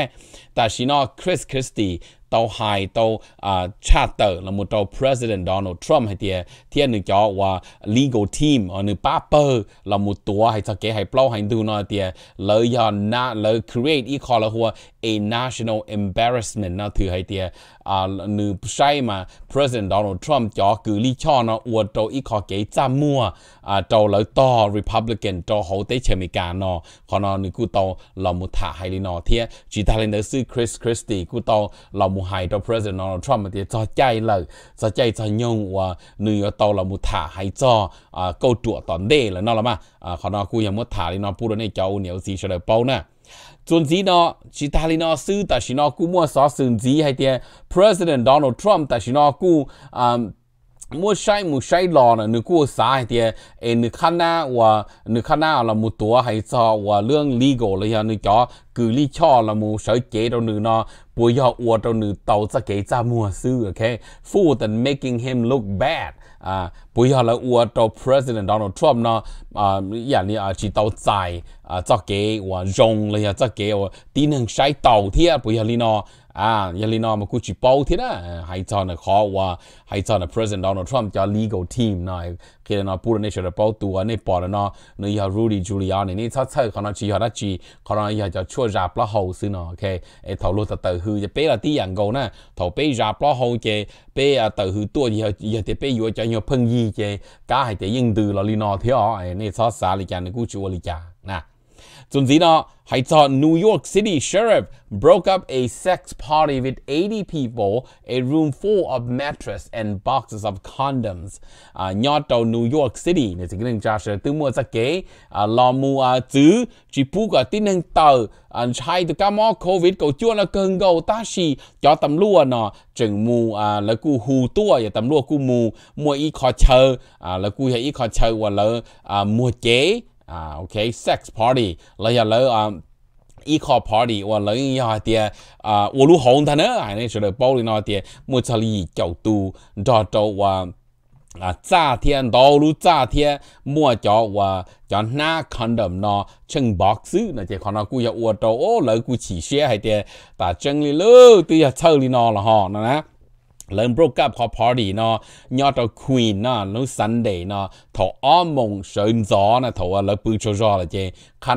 ta xin nó Chris Christie tàu hai tàu à charter là một tàu president Donald Trump hay tiề thiên nữa cho và legal team ở nước paper là một tổ hay sao kế hay plau hay du nó tiề lời giờ na lời create ý khó là hùa a national embarrassment nó thứ hay tiề à nữ sai mà president Donald Trump cho cử lý cho nó uột tàu ý khó kế ra mua อ่าตัเราต่อ Republican ตัเขเชมิการเนาะขอนอนกูตัวเรามุทาไฮ้ลีเนาเทียจีตาเลนเดอ์ซคริสคริสตีกูตัวเรามุให้ตัร p เ e น i d e n t Donald t r เทียจใจเลยจใจจยงว่าเนื้อตัวเรามุทาไฮจออก้ตัวตอนเด้แล้วนอะลมาคอนอนกูยังมุทาลีเนาะพูดในเจ้าเหนียวสีเฉลยเป้าน่วนสีเนาะจิตาลีเนาะซื้อแต่สีเนาะกูมั่วซอสซึ่งสีให้เทีย President d o n a l ทรัม m ์แต่สีเนาะกูมัวใช้มัวใช้รอนะนึกว่าสาเหตุเอานึกขนาว่านึกขนาเราหมัวตัวให้ซอว่าเรื่องลีโกเลยฮะนึกจ่อกือลีช่อาหมัวใช้เจ้าหนึ่งเนาะปุยอ้วนเจ้าหนึ่งเต่าจะเกยจ้ามัวซื้อโอเคฟูดแต่ making him look bad อ่าปวยอ้วนอ้วนเจ้า president donald trump เนาะอ่าอย่างนี้อาจจะเต่าใจอ่าจะเกยว่าจงเลยฮะจะเกยว่าตีหนึ่งใช้เต่าเทียบปุยอ้วลีเนาะอ่า ยาลินอมากุจีิปาทีนะไฮจอนขอว่าไฮจอนเพระธานโดนัลด์ทรัมป์จะลีกอลทีมนะเคลนอปูรในเชั่นปาตัวในปอร์นอเนี่ยรูดีจูเลียนนี่ทัดเจนขนาดทีฮาร์ดจีขนาอยากจะช่วยจับล้อหูซึ่งนะโอเคไอ้ทั่วโลเตอร์ฮือจะเป็นอะไรอย่างกูน่ทถ่วไปจับล้อหูเจเป็นอะไรติร์ฮือตัวที่ยขาจะเป็นอยู่จะอยู่พึ่งยีเจก้าให้แต่ยิ่งดูลลินอเที่ยวไอ้เนี่ยชัดเจนเลิจ้นกุจีวอลิจ้า chúng hãy cho New York City sheriff broke up a sex party with 80 people, a room full of mattress and boxes of condoms. À, đầu New York City này thì cái cha sẽ tự mua ra kế à, lo mua à, chỉ phụ cả tin hàng tờ anh à, hay từ cá mò covid cầu chua là cơn gầu ta xì cho tầm lúa nọ chừng mù à, là cu hù tua và tầm lúa cu mù mua y khó chờ à, là cu hay y khó chờ hoặc là à, mua chế à OK sex party là giờ lỡ um, equal party và lỡ nhà tiề à vô lu hồn thằng nữa anh ấy sẽ được bao nhiêu tiề một cho lý cháu tu cho cho và à cha thiên đầu lu cha thiên mua cho và cho na condom nó chân box xứ là chỉ còn nó cũng yêu ô ô lỡ cũng chỉ xe hay tiề ta chân lý lỡ tuy là chơi lý nó là họ nè lần broke up party nó nhỏ cho queen nó nó sunday nó thọ ôm mộng sơn gió nó thọ là bự cho gió là chứ There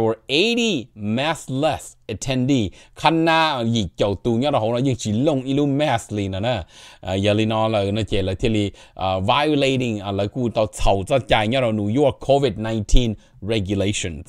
were eighty maskless attendee，看那一叫都要的好了，一起弄一路 mask 里呢呢，呃，也里那了那些了这里呃 violating 啊，来顾到吵着在要到 uh, New York COVID nineteen regulation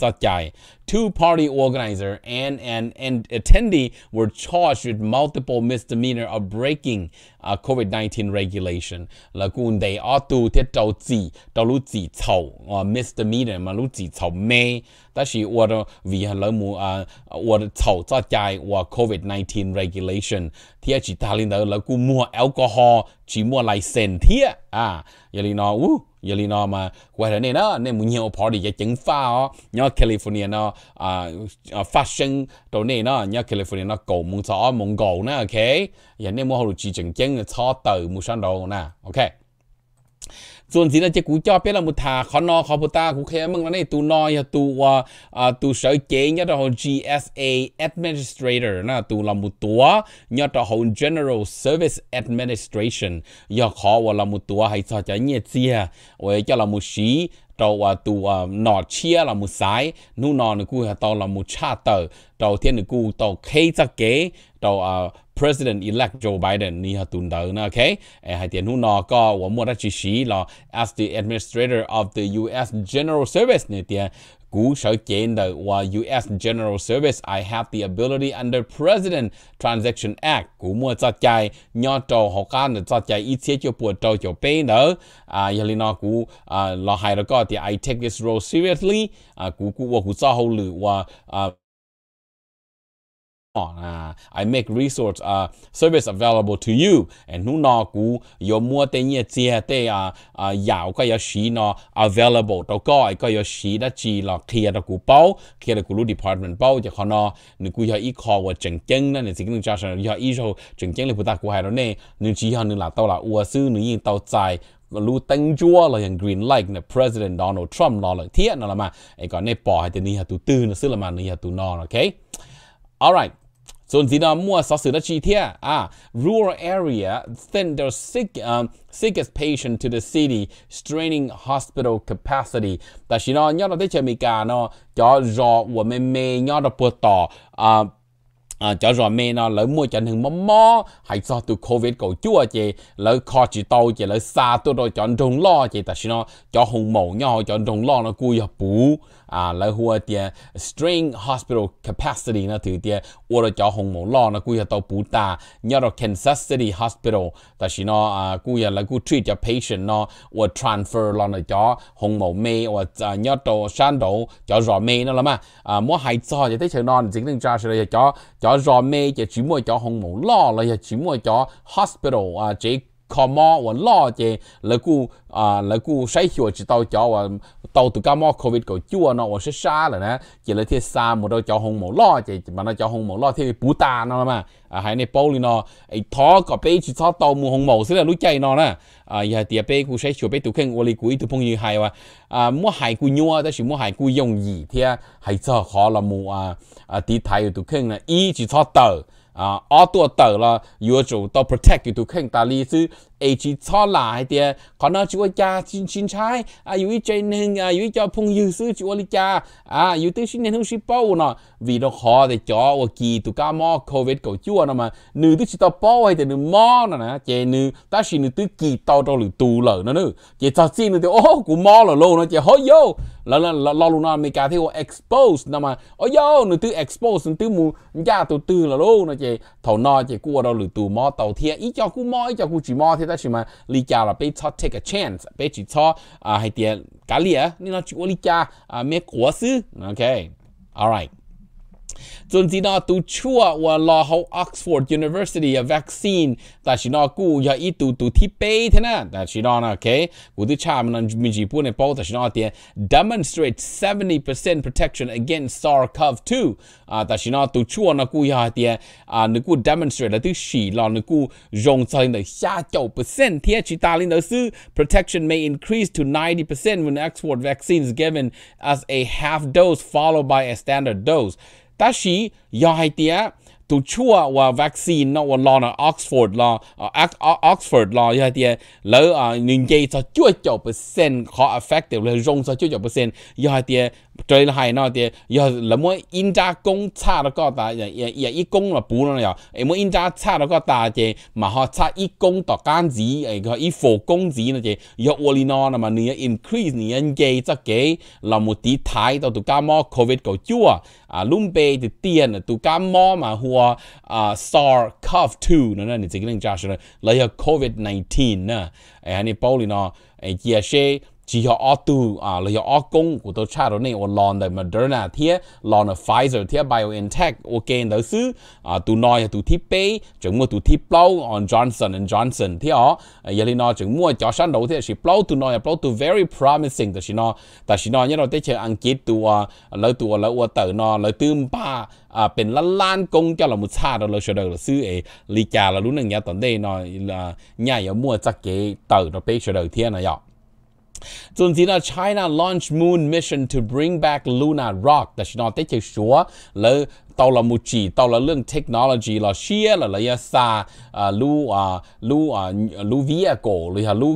two party organizer and an and attendee were charged with multiple misdemeanor of breaking 啊 à, COVID-19 regulation là cũng để ở tu thiết trâu chỉ trâu lúc chỉ chậu à misdemeanor mà lúc chỉ chậu mê đó là 我的 vì là mu à 我的草在家我 COVID-19 regulation thì chỉ ta linh đó là cũng mua alcohol chỉ mua lại sen thiết à vậy nó uh giờ li nó mà quay lại này đó nên muốn nhiều party giờ chứng pha ó nhớ California nó à à fashion đồ này nó nhớ California nó cổ muốn sao muốn gầu nữa ok giờ nên muốn học được chỉ chứng chứng cho từ muốn sang đồ nè ok ส่วนสินะเจ้ากูจ่อเป็นละมุทาขอนอขอพุตากูเคยมึงนั่นไอตัวนอยตัวอ่าตัวเสาเจยอดห GSA administrator นะตัวละมุตัวยอดห general service administration ยอดขอว่าละมุตัวให้สอจะเนี่ยเสียไว้เจ้าละมุชี tàu à tù à nọ chia là một sái nu nọ nữa cu tàu là một cha tờ tàu thiên nữa cu tàu khay ra kế tàu à President elect Joe Biden ni ha tun dau na okay e hai tiền hu na có wa mo ra chỉ shi la as the administrator of the U.S. General Service ni tiền Cú sở trên the US General Service I have the ability under President Transaction Act cú mua cho chạy nhỏ trò họ can cho chạy ít xíu cho bùa trò cho bé nữa à giờ lên nó cú à, lo hài rồi có thì I take this role seriously à cú cú và cú cho hậu lử và Uh, I make resource uh, service available to you and nu no ku yo mua te nye chia te a a yao ka ya shi no available to ko ka ya shi da chi lo kia da ku pao kia da ku lu department pao ja khono ni ku ya i kho wa cheng cheng na ni sing cha sha ya i jo cheng cheng le bu ta ku hai ro ne ni chi ha ni la tao la u su ni yin tao chai lu tăng chúa là yang green light là president donald trump nó là thiết nó là mà ai còn bỏ hay thì ni hạt tu tư nó là mà ni hạt tu ok all ส่วนสีดำมั่วสอสือนาชีเทียอ่า à? à, rural area send their sick um, sickest patient to the city straining hospital capacity แต่ชินอยอดเราได้เชมิกาเนาะจอรอว่าเมเมยอดเราปวดต่ออ่า À, à cho rồi mẹ nó lỡ mua chân hưng mắm mò hay do từ covid cầu chúa chị lỡ kho chỉ tàu chị lỡ xa tôi rồi chọn trồng lo chị ta xin nó cho hùng mẫu nhau chọn trồng lo nó hợp bú à là hùa tia string hospital capacity nó từ tia ô cho hồng mẫu lo nó cúi tàu bù ta nhớ rồi Kansas City Hospital ta chỉ nó à cúi là cúi treat cho patient nó ô transfer lo nó cho hồng mẫu mê ô à, nhớ tàu san đầu cho rõ mê nó là mà à mua hai cho thì thấy chờ non chính đừng cho rồi cho cho rõ mê chỉ mua cho hồng mẫu lo là chỉ mua cho hospital à chỉ khó mò và lo chế là cụ à là cụ sai hiểu chỉ tao cho và tao từ cá mò covid cầu chua nó và sẽ xa là nè chỉ là thiết xa một đôi cho hồng một lo chế mà nó cho hồng một lo thì bù ta nó mà à hay này bao nó ấy thó có bé chỉ thó tao mua hồng màu sẽ là lúc chạy nó nè à giờ thì bé cụ sai hiểu bé tụi khen oli cụ tụi phong như hay và à mua hải cụ nhua đó chỉ mua hải cụ dùng gì thì hay sợ khó là mua à à, tí thay tụi khen là ý chỉ thó tờ 啊！我自個啦，要做到 protect you to keep，但係呢啲。ấy chỉ cho lại thì à, có nó chỉ có xin xin trái à yêu chơi nên à yêu cho phong yêu sư chỉ có cha à yêu xin nên không xin bao nọ vì để cho và kỳ tụ cá mò covid cầu chua nó mà nữ tới tao bao hay thì nữ mò nó nè chị nữ ta xin nữ tới kỳ tao đâu lử tù lở nó nữ chị tao xin nữ ô cũng mò lở lâu nó chị hối vô là là là luôn nó mình cả thấy expose nó mà ô vô nữ tới expose nữ tới mù gia tụ tư là lâu nó chị thầu nó chị cua đâu lử tù mò tàu thiệt ý cho cú mò ý cho cú chỉ mò thế 但是嘛，你家了被炒 take a chance，被去炒啊，还点咖喱啊，你那去我你家啊，没果实，OK，all right。tu chua wa la ho Oxford University a vaccine ta shi na ku ya i tu tu ti pe te na ta shi na na okay ku tu cha man mi ji pu ne po ta shi na te demonstrate 70% protection against SARS-CoV-2 a ta shi na tu chua na ku ya te a ne ku demonstrate tu shi la ne ku jong cha lin de xia jiao percent tie chi ta lin de su protection may increase to 90% when Oxford vaccine is given as a half dose followed by a standard dose 但是要係啲都ชั่วว่าวัคซีนเนาะว่าลอนะออกซฟอร์ดลอออกซฟอร์ดลอยังเดียแล้วอ่าหนึ่งเจจะช่วยจบเปอร์เซ็นต์ขอ effective เลยรงจะช่วยจบเปอร์เซ็นต์ยังเดีย最係呢啲又那麼人家工差得個大，也也也一工了不能了，那麼人家差得個大嘅，嘛好差一工到工資，誒個一副工資呢嘅，若我哋呢，那麼你要 increase 你人嘅則嘅，那麼啲睇到度加麼 covid 個少啊，啊輪備啲電啊度加麼嘛或啊 sar cov two 呢，你自己諗下先啦，嚟個 covid nineteen 呢，誒你包你呢，誒嘅些。chỉ họ ở tu à là họ ở công của tôi cha rồi này ở lon đời Moderna thiệt lon ở Pfizer thiệt BioNTech ok đó xứ à tu nói tụ thi pay chúng mua tu thi plow on Johnson and Johnson thiệt ó giờ thì nó chúng mua cho sản đầu thiệt chỉ plow tụ nói plow tu very promising đó chỉ nó ta chỉ nó như nó tới chơi ăn kết tu à lỡ tụ lỡ ở tử nó lỡ tươm ba à bên lan lan công cho là một cha đó lỡ sửa đầu là xứ ấy lý cha là lúc này nhà tận đây nó là nhà ở mua chắc cái tử nó pay sửa đầu thiệt này vậy ส่วนสีน่า China launch moon mission to bring back Luna rock r แต่ชินอเตจชัวแล้วตอลมุจีตอลเรื่องเทคโนโลยีเราเชียร์เราเลยซาลู่ลู่ลู่วิ่งโกหรือฮะลู่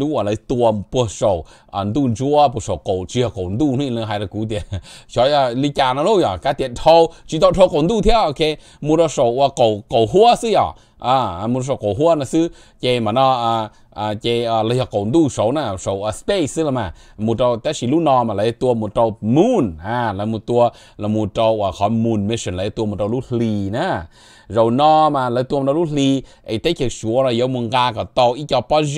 รู้อะไรตัวปวดศอกอันดูจัวปวดศอกกูจีกนดูนี่เลยหายแล้วกูเดียวใชอยลิจานะลูกอย่างก็เตียวทอจีต่อทอกนดูเท่าโอเคมูอศโกว่ากูกูหัวซืิอ่ะอ่ามูอศโกกูหัวนะซื้อเจมันอ่ะอ่าอ่าเจอ่าเยกูดูโอกนะโศอกสเปซละมั้งมือเราแต่สิลูนอมอะไรตัวมูโตมูนอ่าแล้วมูอตัวแล้วมูโตว่าคอมมูนมิชชั่นอะไรตัวมูโตลูทลีนะรานอมาลตัวนรุลีไอเตชชัวเรายมึงกากตออีจอปเจ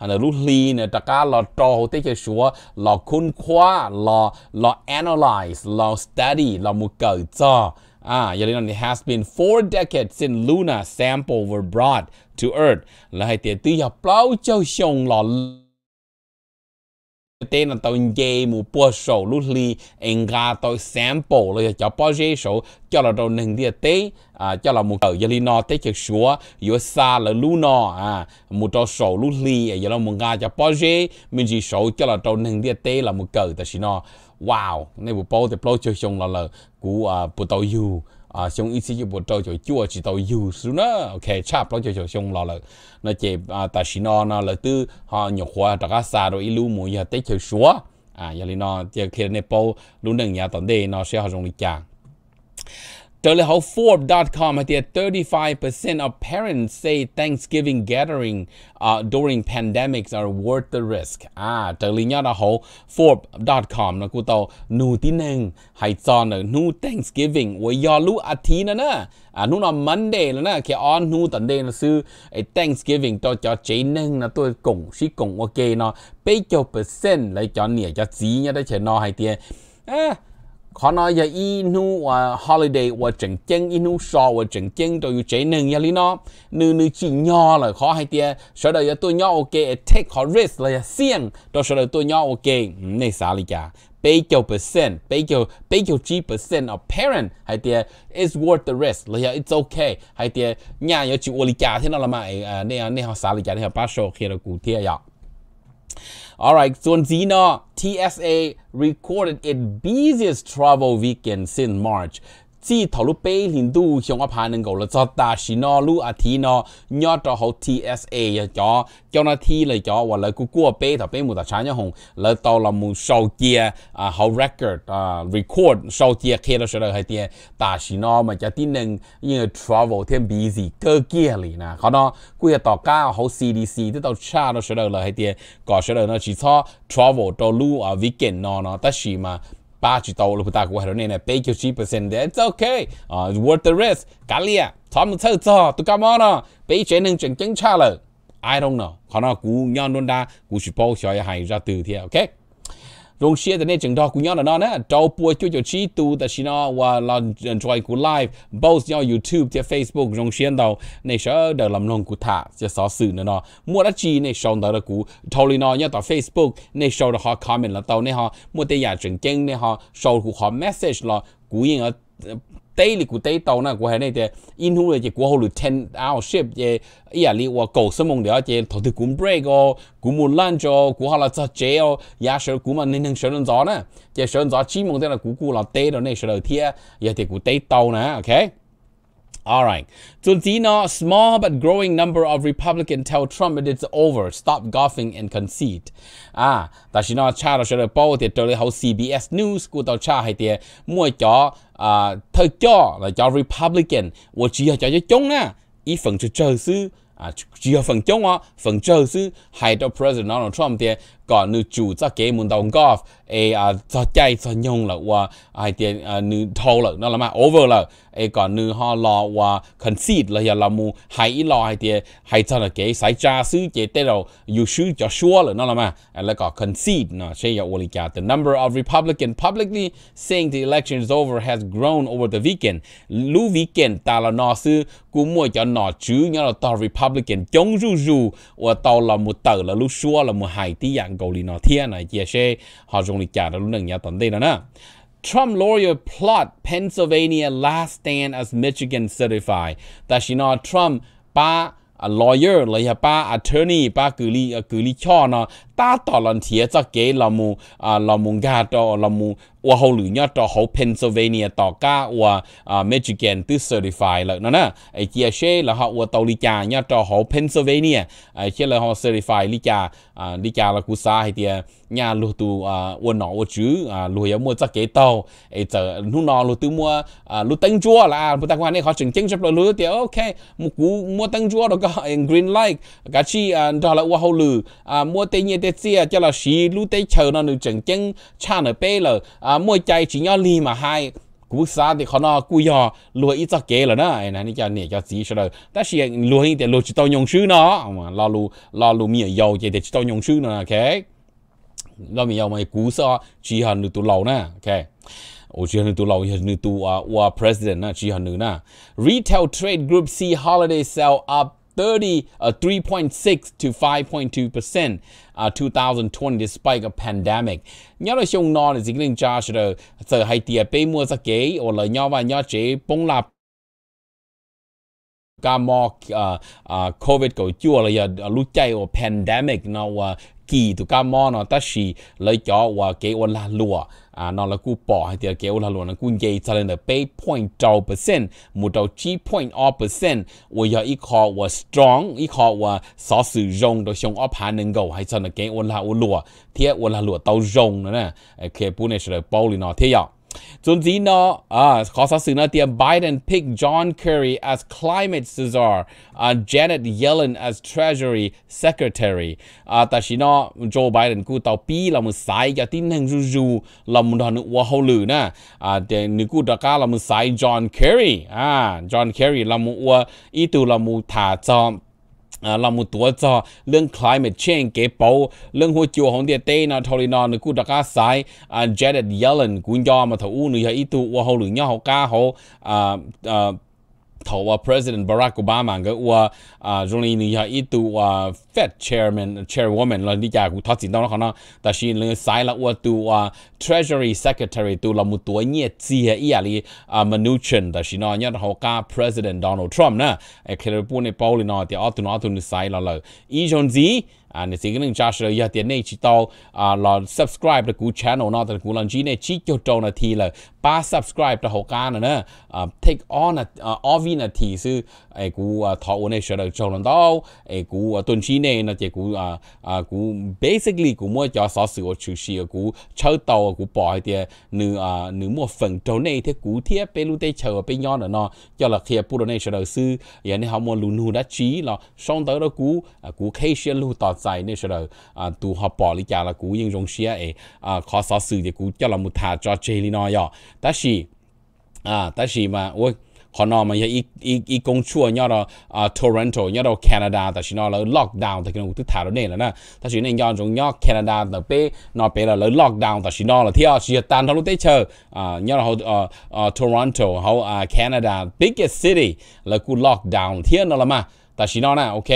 อันรุลีเนี่ยตะกาลอตอเตชชัวลอคุ้นคว้าลอลอ analyze ลอ study ลอมุกเกจออ่าอย่าลืมนี has been four decades since Luna sample were brought to Earth และให้เตียตี้อย่าเปล่าเจ้าชงหลอ tên là tao dê một bò số lúc li anh ra tao sample rồi cho bò dê số cho là đầu nâng địa tế à cho là một cỡ giờ li nó tế chật súa yếu xa là lu nó à một trò số lúc li à, giờ là một ga cho bò dê mình chỉ số cho là đầu nâng địa tế là một cỡ ta xin nó wow này một bò thì bò chơi xong là là của bộ tàu yêu à ít xíu bộ trâu cho chua chỉ tàu dù xuống nó ok chắp nó cho cho xong lo là nó chế à ta xin nó nó là tư họ nhổ hoa đặc xa rồi ilu mùi giờ tết chơi xóa à giờ nó chế khi nó bao luôn đừng nhà tận đây nó sẽ họ dùng lịch Trở lại hậu Forbes.com thì 35% of parents say Thanksgiving gathering uh, during pandemics are worth the risk. À, trở lại nhớ là hậu Forbes.com nó cũng tàu nụ tin nâng hay cho nó nụ Thanksgiving với do lũ à thí nó nè. À, nụ nó Monday nó nè, khi on nụ tận đây nó sư Thanksgiving tôi cho chế nâng nó tôi cũng sĩ cũng ok nó. Bây cho percent lại cho nỉa cho chí nhá, đó chế nó hay tiền. À, ขอนอยาอีนูว่า holiday ว่าจังเจงอีนูซอว่าจังเจงตัวอยู่เจนึงยาลีเนาะนึนึจีนย่อเลยขอให้เตียสดยตัวย่อโอเค take ขอ risk เลยเสี่ยงตัวสดยตัวย่อโอเคในสาลิกาเปเกียวเปอร์เซ็นต์เปเกียวเปเกียวจีเปอร์เซ็นต์ of parent ให้เตีย it's worth the risk เลย it's okay ให้เตียย่าอยู่จีวลิกาที่นั่นละมาเนี่ยเนี่ยสาลิกาเนี่ยป้าโชเคียรกูเทียยา All right, Sun Zina, TSA recorded its busiest travel weekend since March chỉ thảo lúc bé liền đủ xong ở phá nên gọi là cho ta xin nó lúc à thì nó nhớ cho hậu TSA cho cho nó thi là cho và là cứ qua bé thảo bé một ta chán nhá hùng là tao là một sau kia à hậu record à record sau kia khi đó sẽ là hai tiền ta xin nó mà cho tin nên như travel thêm busy cơ kia lì nè khó nó cứ là tao cá hậu CDC tức tàu cha nó sẽ là hai tiền có sẽ là nó chỉ cho travel tàu lúc à weekend nó nó ta gì mà ba chỉ tàu lúc ta của hero này bay kiểu chỉ percent that's okay uh, worth the risk cả lia thọ một thơ thọ tụi cảm ơn à bay chuyện nên chuyện chân cha lời I don't know. Còn nó cú nhon luôn đa, cú chỉ bao xóa hay ra từ thế, ok? rong xe thì nên chừng đó cũng nhau là nó nè đầu buổi chú cho chi tu ta xin nó và là enjoy của live both nhau youtube theo facebook rong xe đầu này sẽ đỡ làm nông của thả sẽ xóa sự nữa nó mua đã chi này sau đó là cũ thâu lên nó nhau tao facebook này sau đó họ comment là tao này họ mua tay nhà chừng chân này họ show của họ message là cũ yên ở daily của tây tàu na của hệ này thì in chỉ của hồ lụt ten hour ship thì ý là li cầu sớm mong đó thì thổ thực cũng break o cũng muốn lan cho của họ là cho chế o giá sớm mà nên sớm lên gió nè chỉ sớm gió chỉ mong thế là của của là tây đó này sớm đầu tiên giờ thì của tây tàu nè ok All right. Tuntino, small but growing number of Republicans tell Trump it is over. Stop golfing and concede. ah à, ta chỉ nói cha là sẽ được bao tiền trở lại CBS News của tàu cha hay tiền mua cho à thời cho là cho Republican, và chỉ là cho cho chúng na, ít phần cho chơi sư à phần phần á, sư hay cho President Donald Trump thì 嘅個你主則嘅門當 golf à, à, mà over là, họ 啦誒個你嚇落話 concede là là giờ lo hay tiền, cho sai sư 啦又啦冇係一落係啲係真係嘅使揸書嘅得到 you shoot 就 sure 啦，嗱啦嘛誒咧個 concede giờ 嗱，所以有我哋講 the number of Republican publicly saying the election is over has grown over the weekend. Lu weekend ta là là sư, cũng mua cho nhớ 但係嗱是估摸咗嗱主要到 Republican chống rù rù và tàu là một tờ là lúc xua là một hải tí dạng cầu lì nó thiên này chia sẻ họ dùng lịch trả là lúc nâng nhà tận đây đó nè Trump lawyer plot Pennsylvania last stand as Michigan certified. Ta xin nói Trump ba a à, lawyer là ya ba attorney ba cử lý à, cử lý cho nó ta tỏ lần thiệt cho cái là mù à là mù gà đó là mù ว่าเขาหรือยอดต่อเขาเพนซิลเวเนียต่อก้าว่าอ่ามิชิแกนตื้อเซอร์ติฟายเลยนะนะไอเจียเช่แล้วเขาว่าตอลิจายอดต่อเขาเพนซิลเวเนียไอเช่แล้วเขาเซอร์ติฟายลิจาอ่าลิจาละกูซาให้เตียญาลูตูอ่าวันหนอวันจื้ออ่าลูยมัวจะเกตโตไอเจอนู่นนอลูตูมัวอ่าลูตั้งจัวละผู้ตั้งวันนี้เขาจึงจริงจับเลยลูเตียโอเคมุกูมัวตั้งจัวแล้วก็เอ็นกรีนไลท์กาชีอ่าดอลละว่าเขาหรืออ่ามัวเตเนียเตเซียเจ้าละชีลูเตเชอร์นั่นหนึ่งจึงจริงชาเนเป้เลยอ่า à mỗi chỉ nhau li mà hai cú xa thì khó nó cú yò lùa ít cho kế là nó này này cho nè cho gì sao đâu ta chỉ lùa ít để lùa chỉ nhung sư nó mà lo lù lo lù mi dầu chỉ để chỉ nhung sư nó ok lo mi dầu mày cú so chỉ hẳn được tụ nè ok ô chỉ hẳn được tụ lầu hẳn được tụ à, president nè chỉ hẳn được nè retail trade group see holiday sell up 30, uh, 3.6 to 5.2 uh, 2020 despite a pandemic. Nhớ là xong nó là dịch linh cha sẽ sẽ hay tiệt bê mua ra kế ở là nhau và nhau chế bông lạp ca mò uh, uh, covid cầu chua là giờ uh, lúc chạy ở pandemic nó kỳ tụ ca mò nó ta chỉ lấy cho và kế ở là lùa à nó là cú bỏ hay tiền kiểu là luôn là cú dây cho lên là bay point trâu percent một trâu chi point o percent và giờ ít khó và strong ít khó và sở sử dụng đồ xong ốp hàng nâng gầu hay cho là kéo ôn là ôn lùa thế ôn là lùa tàu dùng nữa nè cái bún này sẽ là bao lì nó thế vậy Chuẩn gì nó, à, khó xa xứ nó tiền Biden pick John Kerry as climate czar and Janet Yellen as Treasury Secretary. À, ta xí nó, Joe Biden cú tàu pi là một sai cho tin hình rù rù là một đoàn ua hậu lử nè. À, để nữ cú đặc là một sai John Kerry. À, John Kerry là một ua ý tù là một thả trọng à làm một tuổi cho lương climate change cái bảo lương hồ chiều hồng địa tây nó thâu nó nó cũng đã sai à Jared Yellen cũng do mà thầu u nữa ít tu u hậu lửa nhau hậu ca hậu à à thầu uh, President Barack Obama ngỡ qua uh, rồi này nữa ít tu uh, Fed Chairman uh, Chairwoman là đi chả cũng thoát tiền đó nó nó ta xin lên sai là qua uh, tu uh, Treasury Secretary tu là một tuổi nhẹ chi hệ ý ali à uh, Mnuchin ta xin nó nhớ họ President Donald Trump nè cái lúc này Paul nó thì ở tu nó tu sai là là ý chọn à nên cái nên cha sẽ giờ tiền này à là subscribe được cú channel nó thì cú làm gì này chỉ cho trâu là thì là ba subscribe là hậu ca nữa à take on là uh, ovi là thì sư ai cú à, thọ ôn này sẽ được cho lần đó ai cú à, tuần chi này nó chỉ cú à à cú basically cú mua cho sáu sự ở chủ sĩ cú chơi tàu cú bỏ thì nữ à nữ à, mua phần trâu này thế cú thiết bên lúc tây chờ bên nhon ở nó cho là khi bù đồ này sẽ được sư vậy nên họ mua lùn hù đã trí là xong tới đó cú cú khi sẽ lùn tọt dài nên sẽ được à tụ họ bỏ lý trả là cú nhưng rong xia à khó sáu sự thì cú cho là một thà cho chơi lý nó vậy ta chỉ à ta chỉ mà ôi họ à, nó mà y y y công chúa nhau đó Toronto nhau đó Canada ta chỉ nói là lockdown ta chỉ nói cứ thả đó này là na ta chỉ nên nhau giống nhau Canada ta bé nó bé là lockdown ta chỉ nói là theo chỉ tan thằng lúc tới chờ nhau đó Toronto họ à, Canada biggest city là cứ lockdown thiên nó là mà แต่ชินอนะโอเค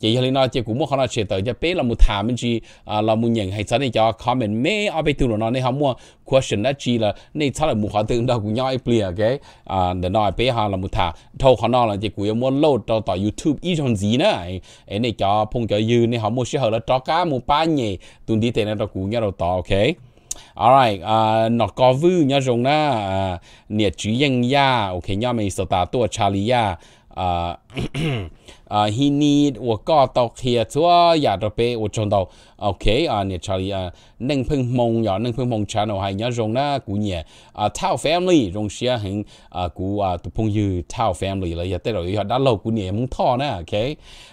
จีฮาลินอจีกูมั่วเขาเฉยเตอจะเป๊ะเรามูถามมันจีอ่าเรามูยังให้ฉันในจอคอมเมนต์ไม่เอาไปตัวหนอนในเขามั่ว question นะจีละในฉันเรามูเขาตึงเรากูย่อยเปลี่ยโอเคอ่าเดี๋ยวนอยเป๊ะฮะเรามูถามเท่าเขานอเราจีกูยังมั่วโหลดต่อต่อ YouTube อีทอนจีนะไอ้ในจอพงจอยืนในเขามั่วเชื่อแล้วจอก้ามูป้าเย่ตุนดีเตนะเรากูย่อยเราต่อโอเค alright à nó có vư nhá rồng na à nhiệt chữ yang ya ok nhá mình sở tà tua charlie ya à 啊，he need 我搞到 here 做亚洲杯我中到 OK 啊，你查理啊。nâng phương mong nhỏ nâng phương mong channel hay nhớ rong na của nhà à tao family rong xia hình à của à tụ phong dư tao family là giờ tới rồi giờ đã lâu của nhà muốn thọ nè ok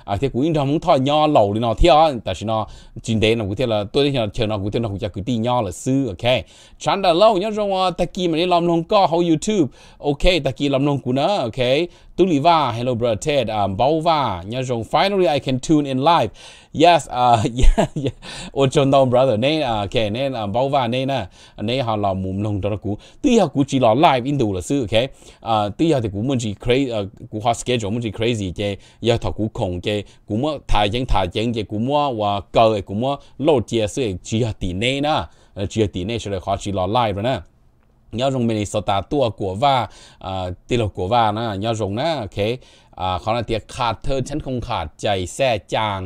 à thế của yên muốn thọ nhỏ lâu thì nó theo tại sao nó chuyện đấy nó của thế là tôi thấy chờ nó của thế nó cũng chắc cứ đi nhỏ là sư ok chán đã lâu nhớ rong à, ta kia mà đi làm nông co hậu youtube ok ta kia làm nông của nó ok tu Tuliva, hello brother Ted, um, à, Bauva, rong finally I can tune in live. Yes, uh, yeah, yeah. Ochondong brother, name, uh, แค่เนี่ยนะบอกว่าเนี่ยนะเนี่ยฮาเรามุมลงตระกูตีฮากูจีเราไลฟ์อินดูละซื้อแค่อ่าตีฮาที่กูมันจี crazy กูฮาสเกจมันจี crazy แกยาทอกูคงแกกูมั่วถ่ายยังถ่ายยังแกกูมั่วว่าเกอกูมั่วโลดเจียซื้อจีฮาตีเนี่ยนะจีฮาตีเนี่ยเฉลยขอจีเราไลฟ์นะย้อนมีสตาตัวกัวว่าต ủ ลกัวว่านะย a va นะโอเค ồ n g เขาหนาเตียขาดเธอฉันคงขาดใจแซ่จาง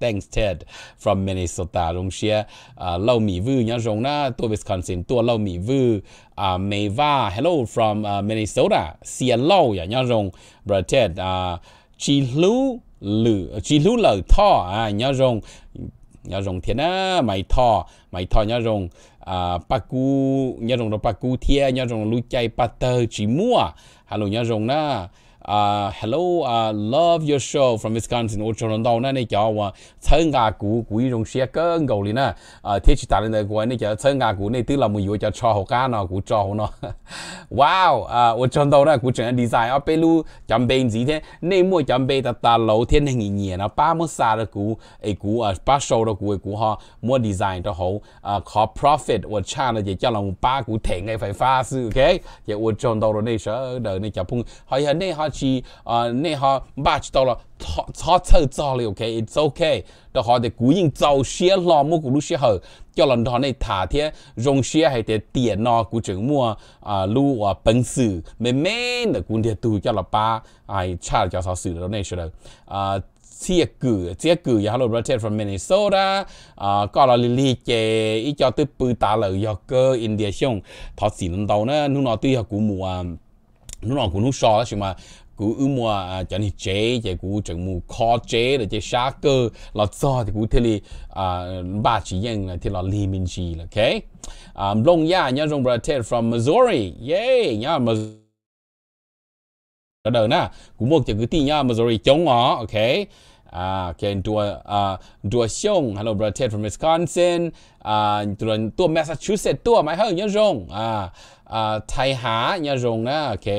thanks Ted from Minnesota ลงเชียเล่ามีวื้อยางรงนะตัว Wisconsin ตัวเล่ามีวื้อเมว่า hello from Minnesota เสียเล่าอย่างยางรง b r a t h e r Ted ชิลูหรือชิลูเหล่าท่ออ่ายางรงยางรงเทียนะไม่ท่อไม่ท่อยางรง à paku nhà rồng đó paku thia nhà rồng lu chay pater chỉ mua hà nội nhà rồng na uh, hello uh, love your show from Wisconsin ô cho nó nè này cho và thân gà cũ cũ dùng xe cơ ngầu à, lên nè thế chỉ tại đây của này cho thân gà cũ này tức là mình vừa cho cho học cá nó cũ cho học nó wow à, ô cho nó nè cũ chuyện design ở bên pelu chấm bên gì thế nên mua chấm bên ta ta lâu thế này nghỉ nhẹ nó ba mươi sáu đó cũ ấy cũ à ba số đó cũ ấy cũ ha mua design đó à, có profit ô cha nó chỉ cho làm ba cũ thẻ ngay phải pha sự ok vậy ô cho nó rồi nãy sợ đời nãy cho phun hỏi hẳn này họ chi à uh, nè họ ba chỉ đâu là họ họ thơ cho là ok it's ok đó họ để cú yên giàu xe lo mua cú lúc xe hở cho lần đó này thả thế dùng xe hay để tiền nó cú chừng mua à lu à bận sự mẹ mẹ là cú để tu cho là ba ai cha cho sao sự đó này rồi à uh, chia cử chia cử ya dạ, hello brother from Minnesota à có là Lily chè ý cho tôi bự ta lợi do cơ India xong thọ xỉn đầu nữa nó nói tôi học của mùa nó nói của nó so đó mà cú ưu mua à, chọn thì chế chế cú chọn mù khó chế để chế xa cơ là do thì cú thế li à, ba chỉ yên là thì là li minh chỉ là ok um, à, long ya nhá rong brother from Missouri yay nhá Missouri đó đời na cú một chữ cứ tin nhá Missouri chống ngõ ok à cái tua à đùa xiong hello brother from Wisconsin à tua tua Massachusetts tua máy hơi nhá rong à à thầy há nhá rong na ok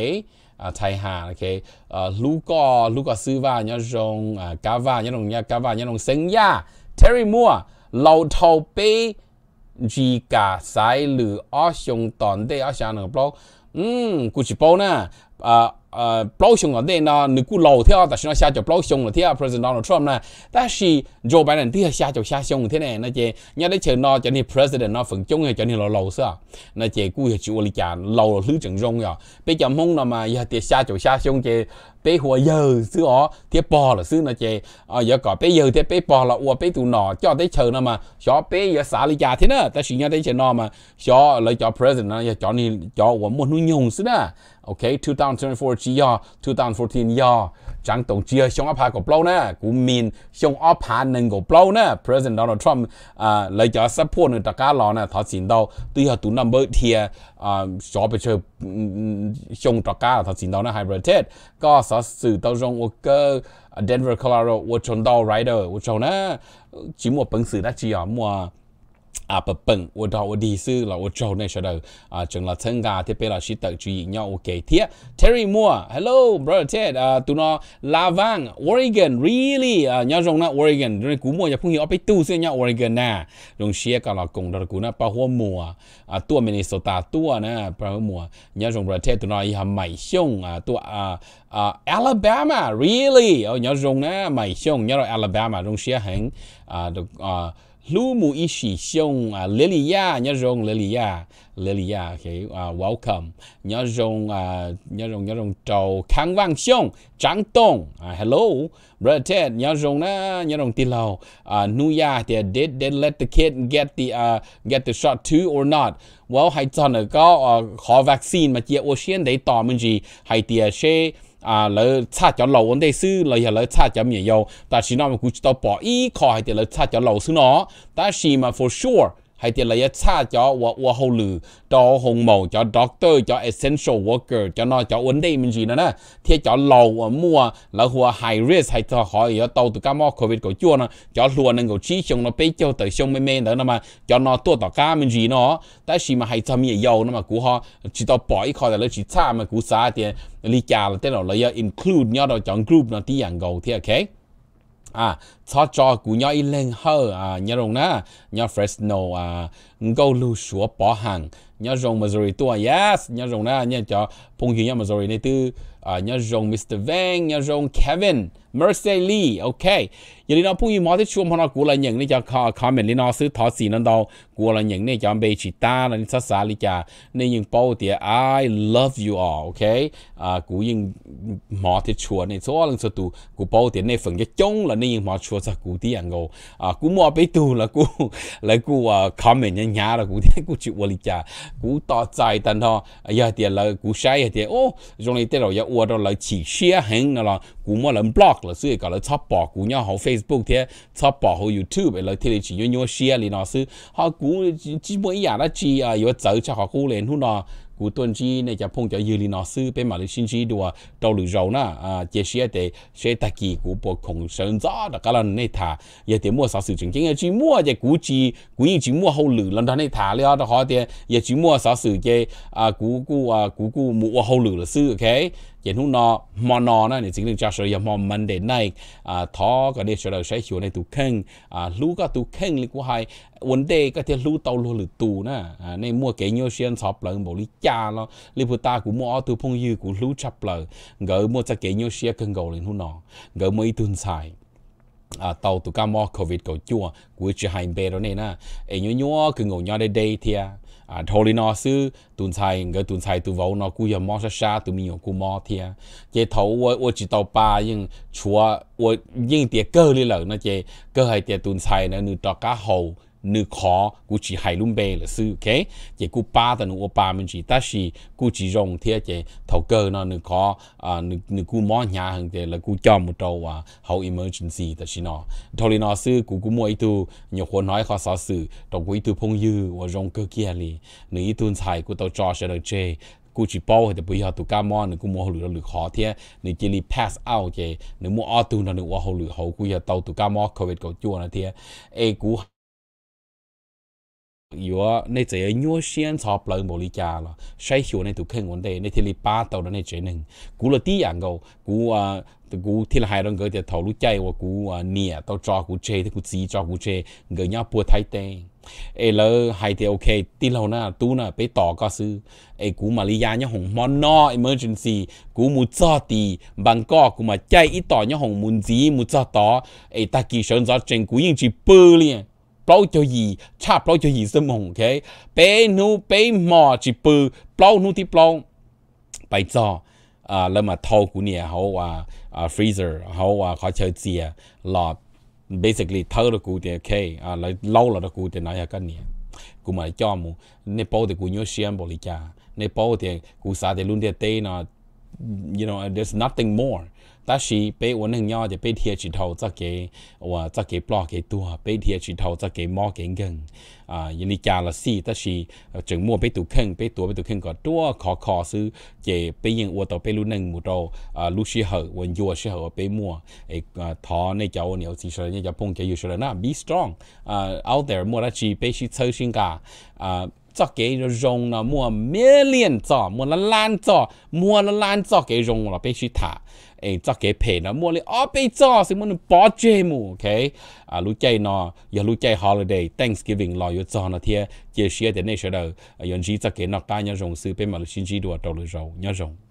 À, thay thai hà cái à lú có lú có sư va nhớ rong à cá va nhớ rong nhớ cá va nhớ rong sinh ya Terry mua lâu thâu bê chỉ cả sai lử ở trong tòn đây ở sáng nó blog ừ cũng chỉ bao na, à ở đây lâu theo, nó 呃，blow 熊啊，对呢，你顾老跳，但是呢下就 blow theo, President Donald Trump 呢，但是 Joe Biden thì 第二下就下熊 thế này, nó chỉ nhớ đấy chờ nó cho nên President nó phần chung cho nên là lâu sao, nó chỉ cú hiểu chịu lịch trả lâu là thứ trưởng rong rồi, bây giờ mong là mà giờ thì xa chỗ xa xuống chỉ ปหัวเยื่อซื้ออ๋อเทปอหรือซื้อนะเจอ๋อเยอะก่อนไปเยื่อเทปปอหรืออ้วไปตูหนอจอดได้เชิญนะมาชอบไปเยอะสาลิกาที่เนอ่แต่สิ่งนี้ได้เชิญนอมาชอบเลยจอเพรสเดนต์นะอย่าจอดนี่จอดหัวมุ่นนุ่งยงซื้อนะโอเค2024ย่อ2014ย่อจังตงเจียชงอภากบเล่านะกูมีนชงอภาหนึ่งกบเล่านะ President Donald Trump อ่าเลยจะสัพพวนึงตะการหลอนะทอสินเดาตัวหาตุนัมเบอร์เทียอ่าชอไปเชอชงตะการทอสินเดานะไฮบริดเทศก็สอสื่อเต้าจงวอเกอร์ Denver Colorado วอชนดอลไรเดอร์วอชนนะจิมัวเปิงสื่อได้จีอ่ะมัว à bập bận ở đó đi sư là ở chỗ này sao đâu à chẳng là thân gà thì bây là chỉ tự chú ý nhau ok thế Terry Moore hello brother Ted à tụi nó La Vang Oregon really à nhau rồng na Oregon rồi cú mua giờ không hiểu biết tu sư nhau Oregon nè rồng xia cả là cùng đó cú na bao hoa mùa à tua Minnesota tua nè bao hoa mùa nhau rồng brother Ted tụi nó là mày xông à tua à à Alabama really ở nhau rồng na mày xông nhau Alabama rồng xia hẳn à được à Lumu ishi xiong à Lelia nhớ rong Lelia Lelia okay à welcome nhớ rong à nhớ rong nhớ rong trầu Khang Vang xiong Tráng Tông à hello brother Ted nhớ rong na nhớ rong tin lâu à Nuya thì à, did they let the kid get the uh, get the shot too or not well hay cho nó có à, khó vaccine mà chia ocean để tỏ mình gì hay tiệt sẽ à lỡ cha cho lầu vấn đề sư lỡ giờ lỡ cha cho miệng dầu ta chỉ nói mà cũng chỉ tao bỏ ý khỏi thì lỡ cha cho lầu sư nó ta chỉ mà for sure hay thì là xa cho và và hậu lử cho hồng màu cho doctor cho essential worker cho nó cho vấn đề mình gì nữa nè thì cho lầu và mua là hùa high risk hay cho họ ở tàu từ cá mò covid của chua nè, cho luôn nên của chi xong nó bây giờ tới xong mấy mấy nữa mà cho nó tua tàu cá mình gì nó tại vì mà hay cho nhiều dầu nó mà cú họ chỉ tao bỏ ít khỏi là chỉ xa mà cú xa thì lý trả là nào là là include nhau đó chọn group nó tí dạng gầu thì ok à cho cho cú nhau lên hơ à nhớ rồng na nhớ Fresno à go lu sủa bỏ hàng nhớ rồng Missouri tua yes nhớ rồng na nhớ cho phong kiến nhớ Missouri này tư à nhớ rồng Mr Vang nhớ rồng Kevin Mercy Lee ok giờ đi nó phun gì mà thì chua mà nó cú là nhận đi cho comment đi nó xứ thọ xì nó đâu cú là nhận đi cho bây chỉ ta là đi sát đi cho nên những bao thì I love you all ok à cú những mà thì chua nên số lần số tụ cú bao thì nên phần cái chống là nên những mà chua sa cú thì anh ngô à cú mua bây tụ là cú là cú à, comment nhân là cú thì cú chịu đi cho cú tỏ ใจ tận thôi à, giờ thì là cú sai thì ô trong này tới rồi giờ uo đó là chỉ share hình là cú mua là block là sư gọi là top bỏ cú nhau họ Facebook thế top bỏ học YouTube là thế chỉ nhau nhau share liền nó sư học cú chỉ mỗi nhà đó chỉ à yếu chở cho học cú lên hú nó cú tuần chỉ này cho phong cho dư liền nó sư bên mà lịch sinh chỉ đùa đầu lưỡi rầu na à chỉ share để share tài kỳ cú bộ khổng sơn rõ đó cái lần này thả giờ thì mua sáu sự chứng chính chỉ mua giờ cú chỉ cú như chỉ mua học lử lần đó này thả liền đó họ thì giờ chỉ mua sáu sự cái à cú cú à cú cú mua học lử là sư ok hiện hôm nọ mò nọ nó thì chính là cho sự giờ mò mình à, để này à cái để sự đầu sẽ hiểu này tụ khen à cái tụ khen lý của hai vấn đề cái thì lú tàu lú lử tụ nè à, nên mua cái nhiều xuyên sập lợn bảo lý cha lo lý ta cũng mua từ phong dư của lú chập lợn gỡ mua cái nhiều xuyên cần gầu lên hôm nọ gỡ mua ít tuần à, tàu tụ cá mò covid cầu chua của chị hành bè này nè ấy nhớ nhớ cứ ngồi nhau đây đây thì à à thôi nó sư tuần sai người tuần sai tu vào nó cũng giờ mò sa sa tu mình cũng mò thiệt cái thấu tôi tôi chỉ tàu ba nhưng chúa tôi nhưng tiệt cơ đi lận, nó chế cơ hay tiệt tuần sai nữa nửa trò cá hầu nữ khó cụ chỉ hai lùm bê là sư ok chỉ cụ ba ta ô ba mình chỉ ta chỉ cụ chỉ rong thiệt chỉ thầu cơ nó nữ khó à nữ nữ cụ món nhà hàng thì là cụ cho một trâu à hậu emergency ta chỉ nó thôi là nó sư cụ cụ mua ít tu nhiều คน nói khó sợ sự trong cụ ít tu phong dư và rong cơ kia li nữ ít tu xài cụ tàu cho sẽ được chơi cú chỉ bao bây giờ tụi cá mò nữa cú mua hồ lửa lửa khó thế nữa chỉ li pass out chứ nữa mua ở tu nó nữa hồ lửa hồ cú giờ tàu tụi cá mò covid cầu chua nó thế ê cú 有那这尿线差不多无理解了，晒小呢都肯问题，那天里八到的那只能，古了第样个，古啊，古天了海人个就头路解我古啊，捏到抓古车，古自己抓古车，个要不太对。เออแล้วไฮเทโอเคตีเราหน้าตู้น่ะไปต่อก็ซื้อไอ้กูมาลียาเนี่ยหงมอนนอเอเมอร์เจนซีกูมูจ่อตีบางก็กูมาใจอีต่อเนี่ยหงมุนจีมูจ่อต่อไอ้ตะกี้เชิญจ่อเจงกูยิ่งจีปื้อเลย bao cho gì cha bao cho gì sớm hồng cái nu bé mò chỉ bự bao nu thì bao bây giờ à là mà thâu của nhà hậu à freezer hậu à khó chơi gì là basically thâu được cụ thì ok à là lâu là được cụ nói cái này cụ mà cho mu nên thì cụ nhớ xem bồi cha nên thì cụ sa thì luôn thì tê you know there's nothing more 但是被我能要就被贴石头这给我这给 block 给多，被贴石头这给摸给更啊，因为加了四，但是整末被堵坑，被多被堵坑个多，考考是给被用我到被路能木到啊，路时候我有时候被摸诶啊，他那叫我鸟子说，那叫碰见有时候那 be strong 啊，out there 莫那只被去抽身噶啊。cho cái rong là mua million cho mua là lan cho mua là lan cho cái rong là bị suy thả em cho cái phe nó mua lên ó bây giờ sẽ muốn bỏ chơi mù ok à lúc chơi nó giờ lúc chơi holiday Thanksgiving lo yo cho nó thiệt chia sẻ đến này sẽ đâu yon chỉ cho cái nó ta nhớ dùng sự bên mà xin chỉ đùa đầu lưỡi rầu nhớ dùng